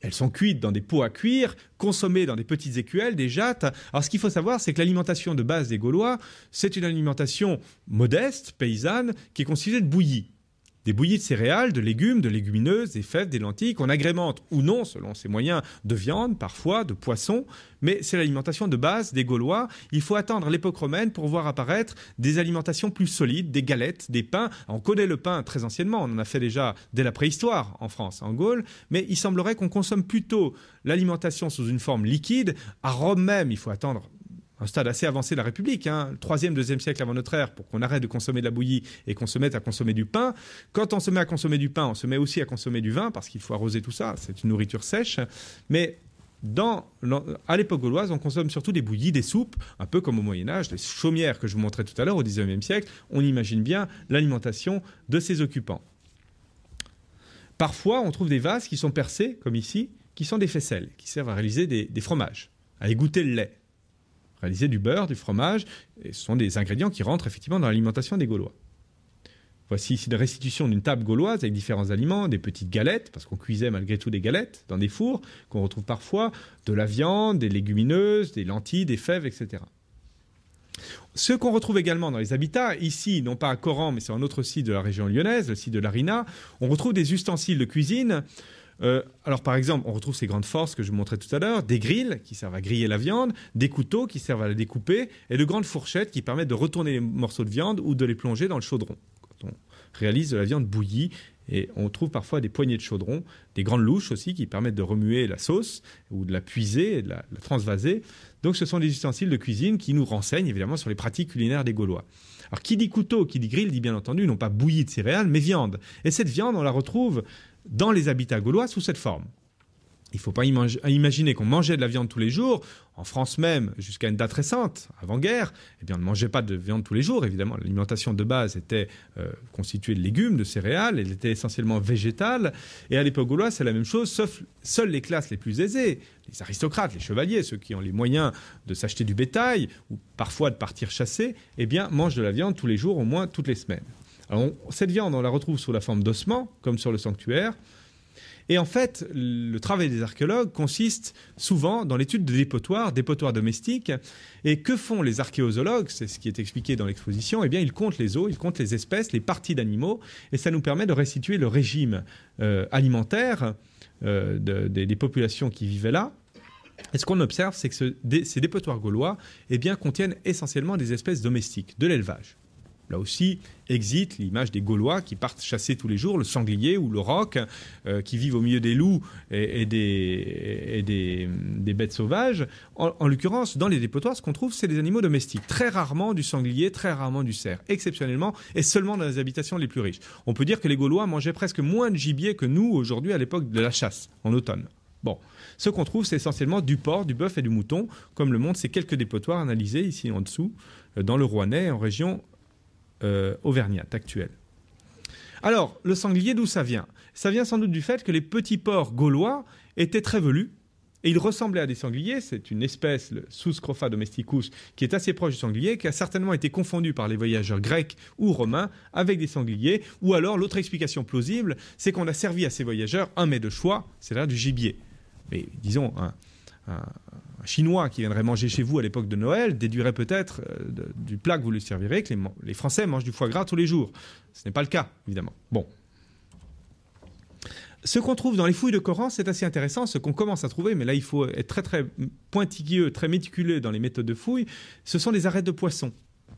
Elles sont cuites dans des pots à cuire, consommées dans des petites écuelles, des jattes. Alors ce qu'il faut savoir, c'est que l'alimentation de base des Gaulois, c'est une alimentation modeste, paysanne, qui est constituée de bouillie des bouillies de céréales, de légumes, de légumineuses, des fèves, des lentilles qu'on agrémente ou non selon ses moyens de viande, parfois de poisson, mais c'est l'alimentation de base des Gaulois. Il faut attendre l'époque romaine pour voir apparaître des alimentations plus solides, des galettes, des pains. On connaît le pain très anciennement, on en a fait déjà dès la préhistoire en France, en Gaule, mais il semblerait qu'on consomme plutôt l'alimentation sous une forme liquide. À Rome même, il faut attendre un stade assez avancé de la République, hein, le 3e, siècle avant notre ère, pour qu'on arrête de consommer de la bouillie et qu'on se mette à consommer du pain. Quand on se met à consommer du pain, on se met aussi à consommer du vin, parce qu'il faut arroser tout ça, c'est une nourriture sèche. Mais à l'époque gauloise, on consomme surtout des bouillies, des soupes, un peu comme au Moyen Âge, les chaumières que je vous montrais tout à l'heure au 19 siècle. On imagine bien l'alimentation de ses occupants. Parfois, on trouve des vases qui sont percés, comme ici, qui sont des faisselles, qui servent à réaliser des, des fromages, à égoutter le lait réaliser du beurre, du fromage, et ce sont des ingrédients qui rentrent effectivement dans l'alimentation des Gaulois. Voici ici la restitution d'une table gauloise avec différents aliments, des petites galettes, parce qu'on cuisait malgré tout des galettes dans des fours, qu'on retrouve parfois, de la viande, des légumineuses, des lentilles, des fèves, etc. Ce qu'on retrouve également dans les habitats, ici, non pas à Coran, mais c'est un autre site de la région lyonnaise, le site de l'Arina, on retrouve des ustensiles de cuisine euh, alors par exemple, on retrouve ces grandes forces que je vous montrais tout à l'heure, des grilles qui servent à griller la viande, des couteaux qui servent à la découper, et de grandes fourchettes qui permettent de retourner les morceaux de viande ou de les plonger dans le chaudron. Quand on réalise de la viande bouillie, et on trouve parfois des poignées de chaudron, des grandes louches aussi qui permettent de remuer la sauce ou de la puiser, et la, de la transvaser. Donc ce sont des ustensiles de cuisine qui nous renseignent évidemment sur les pratiques culinaires des Gaulois. Alors qui dit couteau, qui dit grille, dit bien entendu non pas bouillie de céréales, mais viande. Et cette viande, on la retrouve dans les habitats gaulois sous cette forme. Il ne faut pas imaginer qu'on mangeait de la viande tous les jours. En France même, jusqu'à une date récente, avant-guerre, eh on ne mangeait pas de viande tous les jours. Évidemment, l'alimentation de base était euh, constituée de légumes, de céréales. Elle était essentiellement végétale. Et à l'époque gauloise, c'est la même chose, sauf seules les classes les plus aisées, les aristocrates, les chevaliers, ceux qui ont les moyens de s'acheter du bétail ou parfois de partir chasser, eh mangent de la viande tous les jours, au moins toutes les semaines. Ah, cette viande, on la retrouve sous la forme d'ossements, comme sur le sanctuaire. Et en fait, le travail des archéologues consiste souvent dans l'étude de dépotoirs, dépotoirs domestiques. Et que font les archéozoologues C'est ce qui est expliqué dans l'exposition. Eh bien, ils comptent les os, ils comptent les espèces, les parties d'animaux, et ça nous permet de restituer le régime euh, alimentaire euh, des, populations qui vivaient là. Et ce qu'on observe, c'est que ces dépotoirs gaulois eh bien, contiennent essentiellement des espèces domestiques, de l'élevage. Là aussi, exit l'image des Gaulois qui partent chasser tous les jours le sanglier ou le roc, euh, qui vivent au milieu des loups et, des, bêtes sauvages. En, l'occurrence, dans les dépotoirs, ce qu'on trouve, c'est des animaux domestiques. Très rarement du sanglier, très rarement du cerf, exceptionnellement, et seulement dans les habitations les plus riches. On peut dire que les Gaulois mangeaient presque moins de gibier que nous aujourd'hui à l'époque de la chasse, en automne. Bon, ce qu'on trouve, c'est essentiellement du porc, du bœuf et du mouton, comme le montrent ces quelques dépotoirs analysés ici en dessous, euh, dans le Rouennais, en région euh, Auvergnat auvergnate actuelle. Alors, le sanglier, d'où ça vient Ça vient sans doute du fait que les petits porcs gaulois étaient très velus et ils ressemblaient à des sangliers. C'est une espèce, le scrofa domesticus, qui est assez proche du sanglier, qui a certainement été confondu par les voyageurs grecs ou romains avec des sangliers. Ou alors, l'autre explication plausible, c'est qu'on a servi à ces voyageurs un mets de choix, c'est-à-dire du gibier. Mais disons, un Chinois qui viendrait manger chez vous à l'époque de Noël déduirait peut-être euh, du plat que vous lui servirez que les, Français mangent du foie gras tous les jours. Ce n'est pas le cas, évidemment. Bon, ce qu'on trouve dans les fouilles de Coran, c'est assez intéressant, ce qu'on commence à trouver, mais là il faut être très très pointilleux, très méticuleux dans les méthodes de fouille, ce sont des arêtes de poisson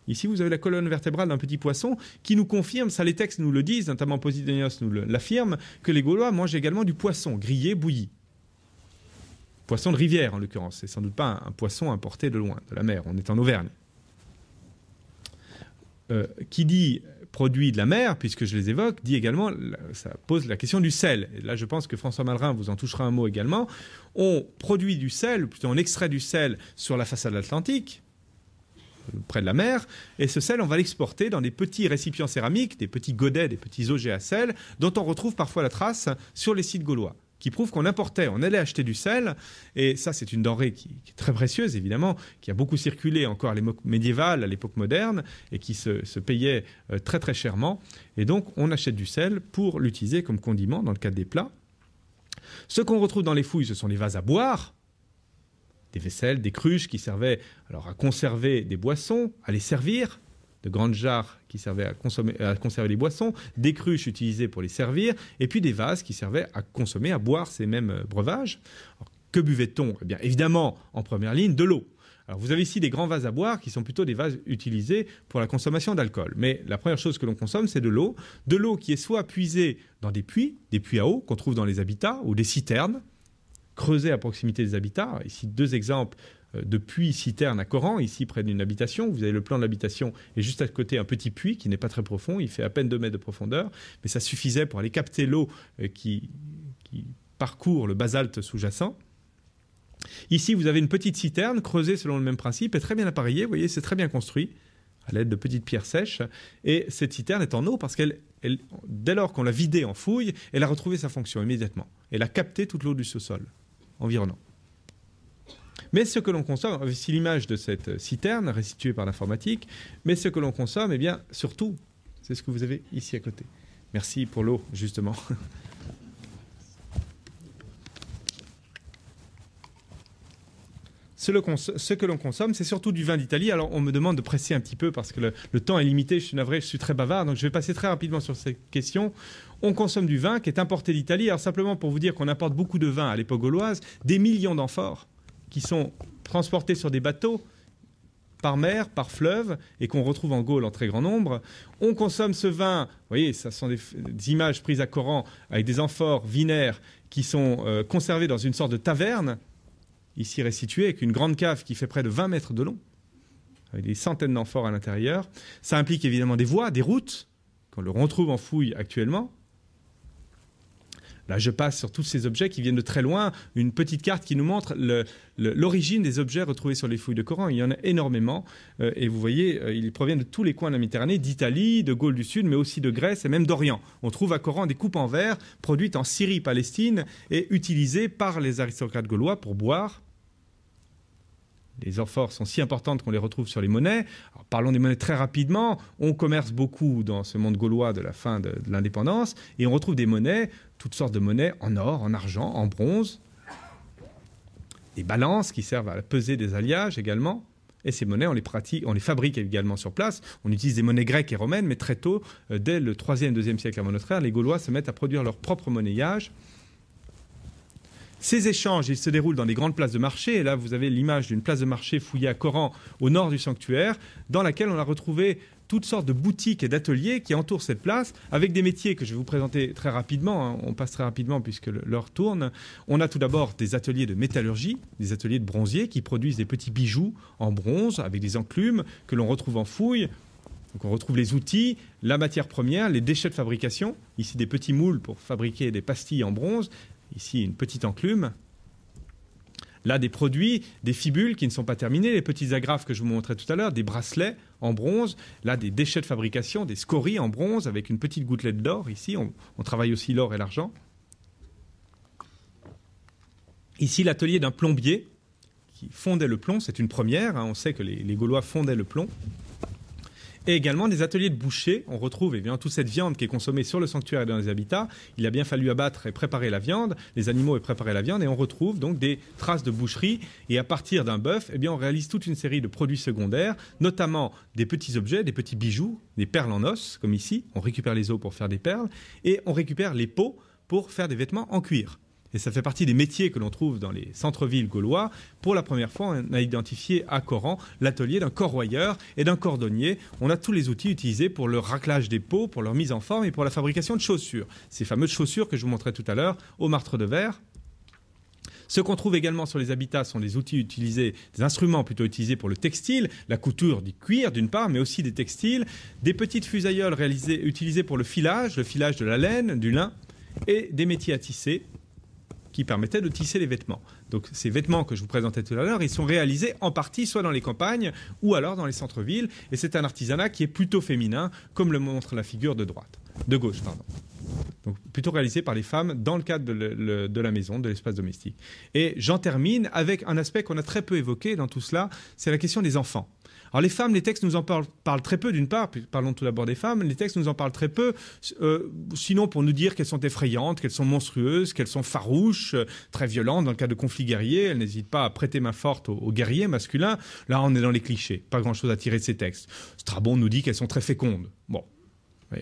Ici, vous avez la colonne vertébrale d'un petit poisson qui nous confirme, ça les textes nous le disent, notamment Posidonios nous l'affirme, que les Gaulois mangent également du poisson, grillé, bouilli poisson de rivière en l'occurrence. C'est sans doute pas un, poisson importé de loin, de la mer. On est en Auvergne. Euh, qui dit produit de la mer, puisque je les évoque, dit également, ça pose la question du sel. Et là, je pense que François Malrin vous en touchera un mot également. On produit du sel, plutôt on extrait du sel sur la façade atlantique, près de la mer. Et ce sel, on va l'exporter dans des petits récipients céramiques, des petits godets, des petits objets à sel, dont on retrouve parfois la trace sur les sites gaulois qui prouve qu'on importait, on allait acheter du sel, et ça c'est une denrée qui, est très précieuse évidemment, qui a beaucoup circulé encore à l'époque médiévale, à l'époque moderne, et qui se, payait euh, très très chèrement, et donc on achète du sel pour l'utiliser comme condiment dans le cadre des plats. Ce qu'on retrouve dans les fouilles, ce sont les vases à boire, des vaisselles, des cruches qui servaient alors à conserver des boissons, à les servir, de grandes jarres qui servaient à, consommer, à conserver les boissons, des cruches utilisées pour les servir, et puis des vases qui servaient à consommer, à boire ces mêmes euh, breuvages. que buvait-on eh bien, évidemment, en première ligne, de l'eau. vous avez ici des grands vases à boire qui sont plutôt des vases utilisés pour la consommation d'alcool. Mais la première chose que l'on consomme, c'est de l'eau. De l'eau qui est soit puisée dans des puits, des puits à eau qu'on trouve dans les habitats, ou des citernes creusées à proximité des habitats. Ici, deux exemples euh, depuis Citerne à Coran, ici près d'une habitation. Vous avez le plan de l'habitation et juste à côté un petit puits qui n'est pas très profond, il fait à peine 2 mètres de profondeur, mais ça suffisait pour aller capter l'eau euh, qui, parcourt le basalte sous-jacent. Ici, vous avez une petite citerne creusée selon le même principe et très bien appareillée. Vous voyez, c'est très bien construit à l'aide de petites pierres sèches. Et cette citerne est en eau parce qu'elle, dès lors qu'on l'a vidée en fouille, elle a retrouvé sa fonction immédiatement. Elle a capté toute l'eau du sous-sol environnant. Mais ce que l'on consomme, c'est euh, l'image de cette euh, citerne restituée par l'informatique, mais ce que l'on consomme, eh bien, surtout, c'est ce que vous avez ici à côté. Merci pour l'eau, justement. ce, que l'on consomme, c'est surtout du vin d'Italie. Alors, on me demande de presser un petit peu parce que le, temps est limité. Je suis navré, je suis très bavard, donc je vais passer très rapidement sur cette question. On consomme du vin qui est importé d'Italie. Alors, simplement pour vous dire qu'on importe beaucoup de vin à l'époque gauloise, des millions d'amphores qui sont transportés sur des bateaux par mer, par fleuve, et qu'on retrouve en Gaule en très grand nombre. On consomme ce vin, vous voyez, ce sont des, images prises à Coran avec des amphores vinaires qui sont euh, conservées dans une sorte de taverne, ici restituée, avec une grande cave qui fait près de 20 mètres de long, avec des centaines d'amphores à l'intérieur. Ça implique évidemment des voies, des routes, qu'on le retrouve en fouille actuellement, Là, je passe sur tous ces objets qui viennent de très loin. Une petite carte qui nous montre l'origine des objets retrouvés sur les fouilles de Coran. Il y en a énormément. Euh, et vous voyez, euh, ils proviennent de tous les coins de la Méditerranée, d'Italie, de Gaule du Sud, mais aussi de Grèce et même d'Orient. On trouve à Coran des coupes en verre produites en Syrie, Palestine et utilisées par les aristocrates gaulois pour boire, les amphores sont si importantes qu'on les retrouve sur les monnaies. parlons des monnaies très rapidement. On commerce beaucoup dans ce monde gaulois de la fin de, l'indépendance et on retrouve des monnaies, toutes sortes de monnaies en or, en argent, en bronze, des balances qui servent à peser des alliages également. Et ces monnaies, on les pratique, on les fabrique également sur place. On utilise des monnaies grecques et romaines, mais très tôt, euh, dès le 3e, 2 siècle avant notre ère, les Gaulois se mettent à produire leur propre monnayage. Ces échanges, ils se déroulent dans des grandes places de marché. Et là, vous avez l'image d'une place de marché fouillée à Coran, au nord du sanctuaire, dans laquelle on a retrouvé toutes sortes de boutiques et d'ateliers qui entourent cette place, avec des métiers que je vais vous présenter très rapidement. Hein. On passe très rapidement puisque l'heure tourne. On a tout d'abord des ateliers de métallurgie, des ateliers de bronziers, qui produisent des petits bijoux en bronze avec des enclumes que l'on retrouve en fouille. Donc on retrouve les outils, la matière première, les déchets de fabrication, ici des petits moules pour fabriquer des pastilles en bronze, ici une petite enclume. Là, des produits, des fibules qui ne sont pas terminées, les petites agrafes que je vous montrais tout à l'heure, des bracelets en bronze, là, des déchets de fabrication, des scories en bronze avec une petite gouttelette d'or. Ici, on, travaille aussi l'or et l'argent. Ici, l'atelier d'un plombier qui fondait le plomb, c'est une première, hein. on sait que les Gaulois fondaient le plomb et également des ateliers de boucher. On retrouve eh bien, toute cette viande qui est consommée sur le sanctuaire et dans les habitats. Il a bien fallu abattre et préparer la viande, les animaux et préparer la viande, et on retrouve donc des traces de boucherie. Et à partir d'un bœuf, eh on réalise toute une série de produits secondaires, notamment des petits objets, des petits bijoux, des perles en os, comme ici. On récupère les os pour faire des perles, et on récupère les peaux pour faire des vêtements en cuir et ça fait partie des métiers que l'on trouve dans les centres-villes gaulois. Pour la première fois, on a identifié à Coran l'atelier d'un corroyeur et d'un cordonnier. On a tous les outils utilisés pour le raclage des peaux, pour leur mise en forme et pour la fabrication de chaussures. Ces fameuses chaussures que je vous montrais tout à l'heure au martre de verre. Ce qu'on trouve également sur les habitats sont des outils utilisés, des instruments plutôt utilisés pour le textile, la couture du cuir d'une part, mais aussi des textiles, des petites fusailloles utilisées pour le filage, le filage de la laine, du lin, et des métiers à tisser, qui permettait de tisser les vêtements. Donc ces vêtements que je vous présentais tout à l'heure, ils sont réalisés en partie soit dans les campagnes ou alors dans les centres-villes. Et c'est un artisanat qui est plutôt féminin, comme le montre la figure de droite, de gauche, Donc plutôt réalisé par les femmes dans le cadre de, de la maison, de l'espace domestique. Et j'en termine avec un aspect qu'on a très peu évoqué dans tout cela, c'est la question des enfants. Alors les femmes, les textes nous en parlent, très peu d'une part, parlons tout d'abord des femmes, les textes nous en parlent très peu, euh, sinon pour nous dire qu'elles sont effrayantes, qu'elles sont monstrueuses, qu'elles sont farouches, euh, très violentes dans le cas de conflits guerriers, elles n'hésitent pas à prêter main forte aux, aux, guerriers masculins. Là, on est dans les clichés, pas grand-chose à tirer de ces textes. Strabon nous dit qu'elles sont très fécondes. Bon,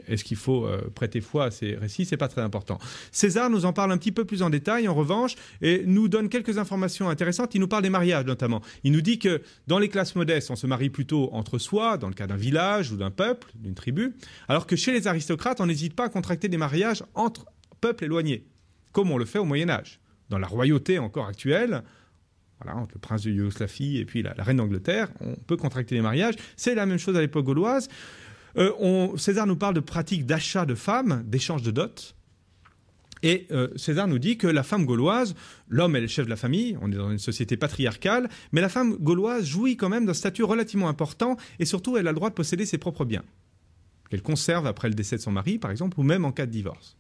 est-ce qu'il faut euh, prêter foi à ces récits n'est pas très important. César nous en parle un petit peu plus en détail, en revanche, et nous donne quelques informations intéressantes. Il nous parle des mariages, notamment. Il nous dit que dans les classes modestes, on se marie plutôt entre soi, dans le cas d'un village ou d'un peuple, d'une tribu, alors que chez les aristocrates, on n'hésite pas à contracter des mariages entre peuples éloignés, comme on le fait au Moyen Âge. Dans la royauté encore actuelle, entre le prince de Yougoslavie et puis la reine d'Angleterre, on peut contracter des mariages. C'est la même chose à l'époque gauloise. Euh, César nous parle de pratiques d'achat de femmes, d'échange de dots. Et euh, César nous dit que la femme gauloise, l'homme est le chef de la famille, on est dans une société patriarcale, mais la femme gauloise jouit quand même d'un statut relativement important et surtout elle a le droit de posséder ses propres biens, qu'elle conserve après le décès de son mari par exemple, ou même en cas de divorce.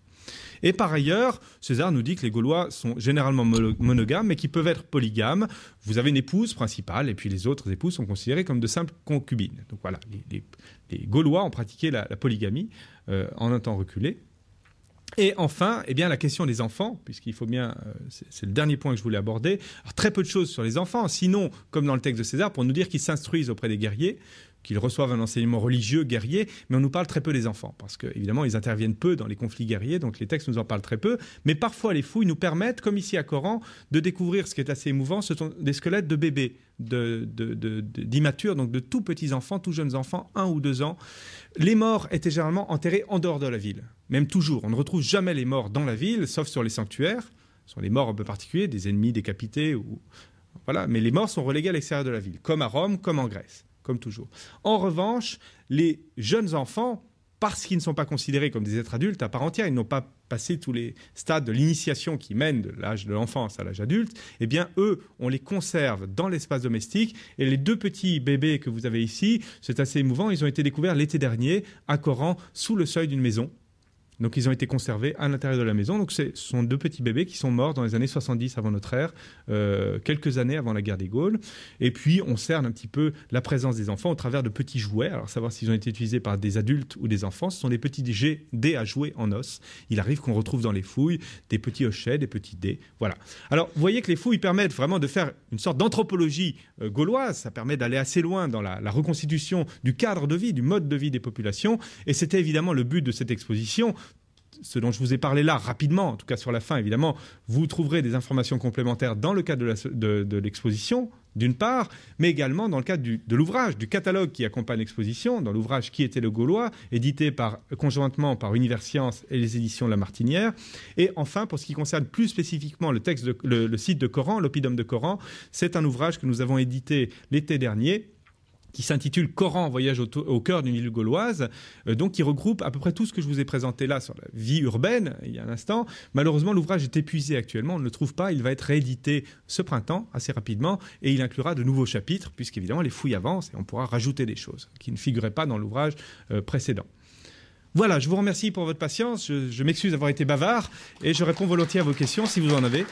Et par ailleurs, César nous dit que les Gaulois sont généralement monogames, mais qui peuvent être polygames. Vous avez une épouse principale, et puis les autres épouses sont considérées comme de simples concubines. Donc voilà, les, Gaulois ont pratiqué la, polygamie euh, en un temps reculé. Et enfin, eh bien, la question des enfants, puisqu'il faut bien, euh, c'est le dernier point que je voulais aborder. très peu de choses sur les enfants, sinon, comme dans le texte de César, pour nous dire qu'ils s'instruisent auprès des guerriers, qu'ils reçoivent un enseignement religieux, guerrier, mais on nous parle très peu des enfants, parce qu'évidemment, ils interviennent peu dans les conflits guerriers, donc les textes nous en parlent très peu, mais parfois les fouilles nous permettent, comme ici à Coran, de découvrir ce qui est assez émouvant, ce sont des squelettes de bébés, d'immatures, donc de tout petits enfants, tout jeunes enfants, un ou deux ans. Les morts étaient généralement enterrés en dehors de la ville, même toujours. On ne retrouve jamais les morts dans la ville, sauf sur les sanctuaires. Ce sont les morts un peu particuliers, des ennemis décapités ou voilà, mais les morts sont relégués à l'extérieur de la ville, comme à Rome, comme en Grèce comme toujours. En revanche, les jeunes enfants, parce qu'ils ne sont pas considérés comme des êtres adultes à part entière, ils n'ont pas passé tous les stades de l'initiation qui mènent de l'âge de l'enfance à l'âge adulte, eh bien eux, on les conserve dans l'espace domestique. Et les deux petits bébés que vous avez ici, c'est assez émouvant, ils ont été découverts l'été dernier à Coran, sous le seuil d'une maison. Donc ils ont été conservés à l'intérieur de la maison. Donc ce sont deux petits bébés qui sont morts dans les années 70 avant notre ère, euh, quelques années avant la guerre des Gaules. Et puis on cerne un petit peu la présence des enfants au travers de petits jouets. Alors savoir s'ils ont été utilisés par des adultes ou des enfants, ce sont des petits jets, dés à jouer en os. Il arrive qu'on retrouve dans les fouilles des petits hochets, des petits dés. Voilà. Alors vous voyez que les fouilles permettent vraiment de faire une sorte d'anthropologie euh, gauloise. Ça permet d'aller assez loin dans la reconstitution du cadre de vie, du mode de vie des populations. Et c'était évidemment le but de cette exposition ce dont je vous ai parlé là rapidement, en tout cas sur la fin évidemment, vous trouverez des informations complémentaires dans le cadre de l'exposition, d'une part, mais également dans le cadre de l'ouvrage, du catalogue qui accompagne l'exposition, dans l'ouvrage Qui était le Gaulois, édité conjointement par Univers Sciences et les éditions lamartinière La Martinière. Et enfin, pour ce qui concerne plus spécifiquement le, texte le, site de Coran, l'Opidum de Coran, c'est un ouvrage que nous avons édité l'été dernier qui s'intitule Coran, voyage au, cœur d'une île gauloise, euh, donc qui regroupe à peu près tout ce que je vous ai présenté là sur la vie urbaine euh, il y a un instant. Malheureusement, l'ouvrage est épuisé actuellement, on ne le trouve pas, il va être réédité ce printemps assez rapidement et il inclura de nouveaux chapitres, puisqu'évidemment les fouilles avancent et on pourra rajouter des choses qui ne figuraient pas dans l'ouvrage euh, précédent. Voilà, je vous remercie pour votre patience. Je, je m'excuse d'avoir été bavard et je réponds volontiers à vos questions si vous en avez.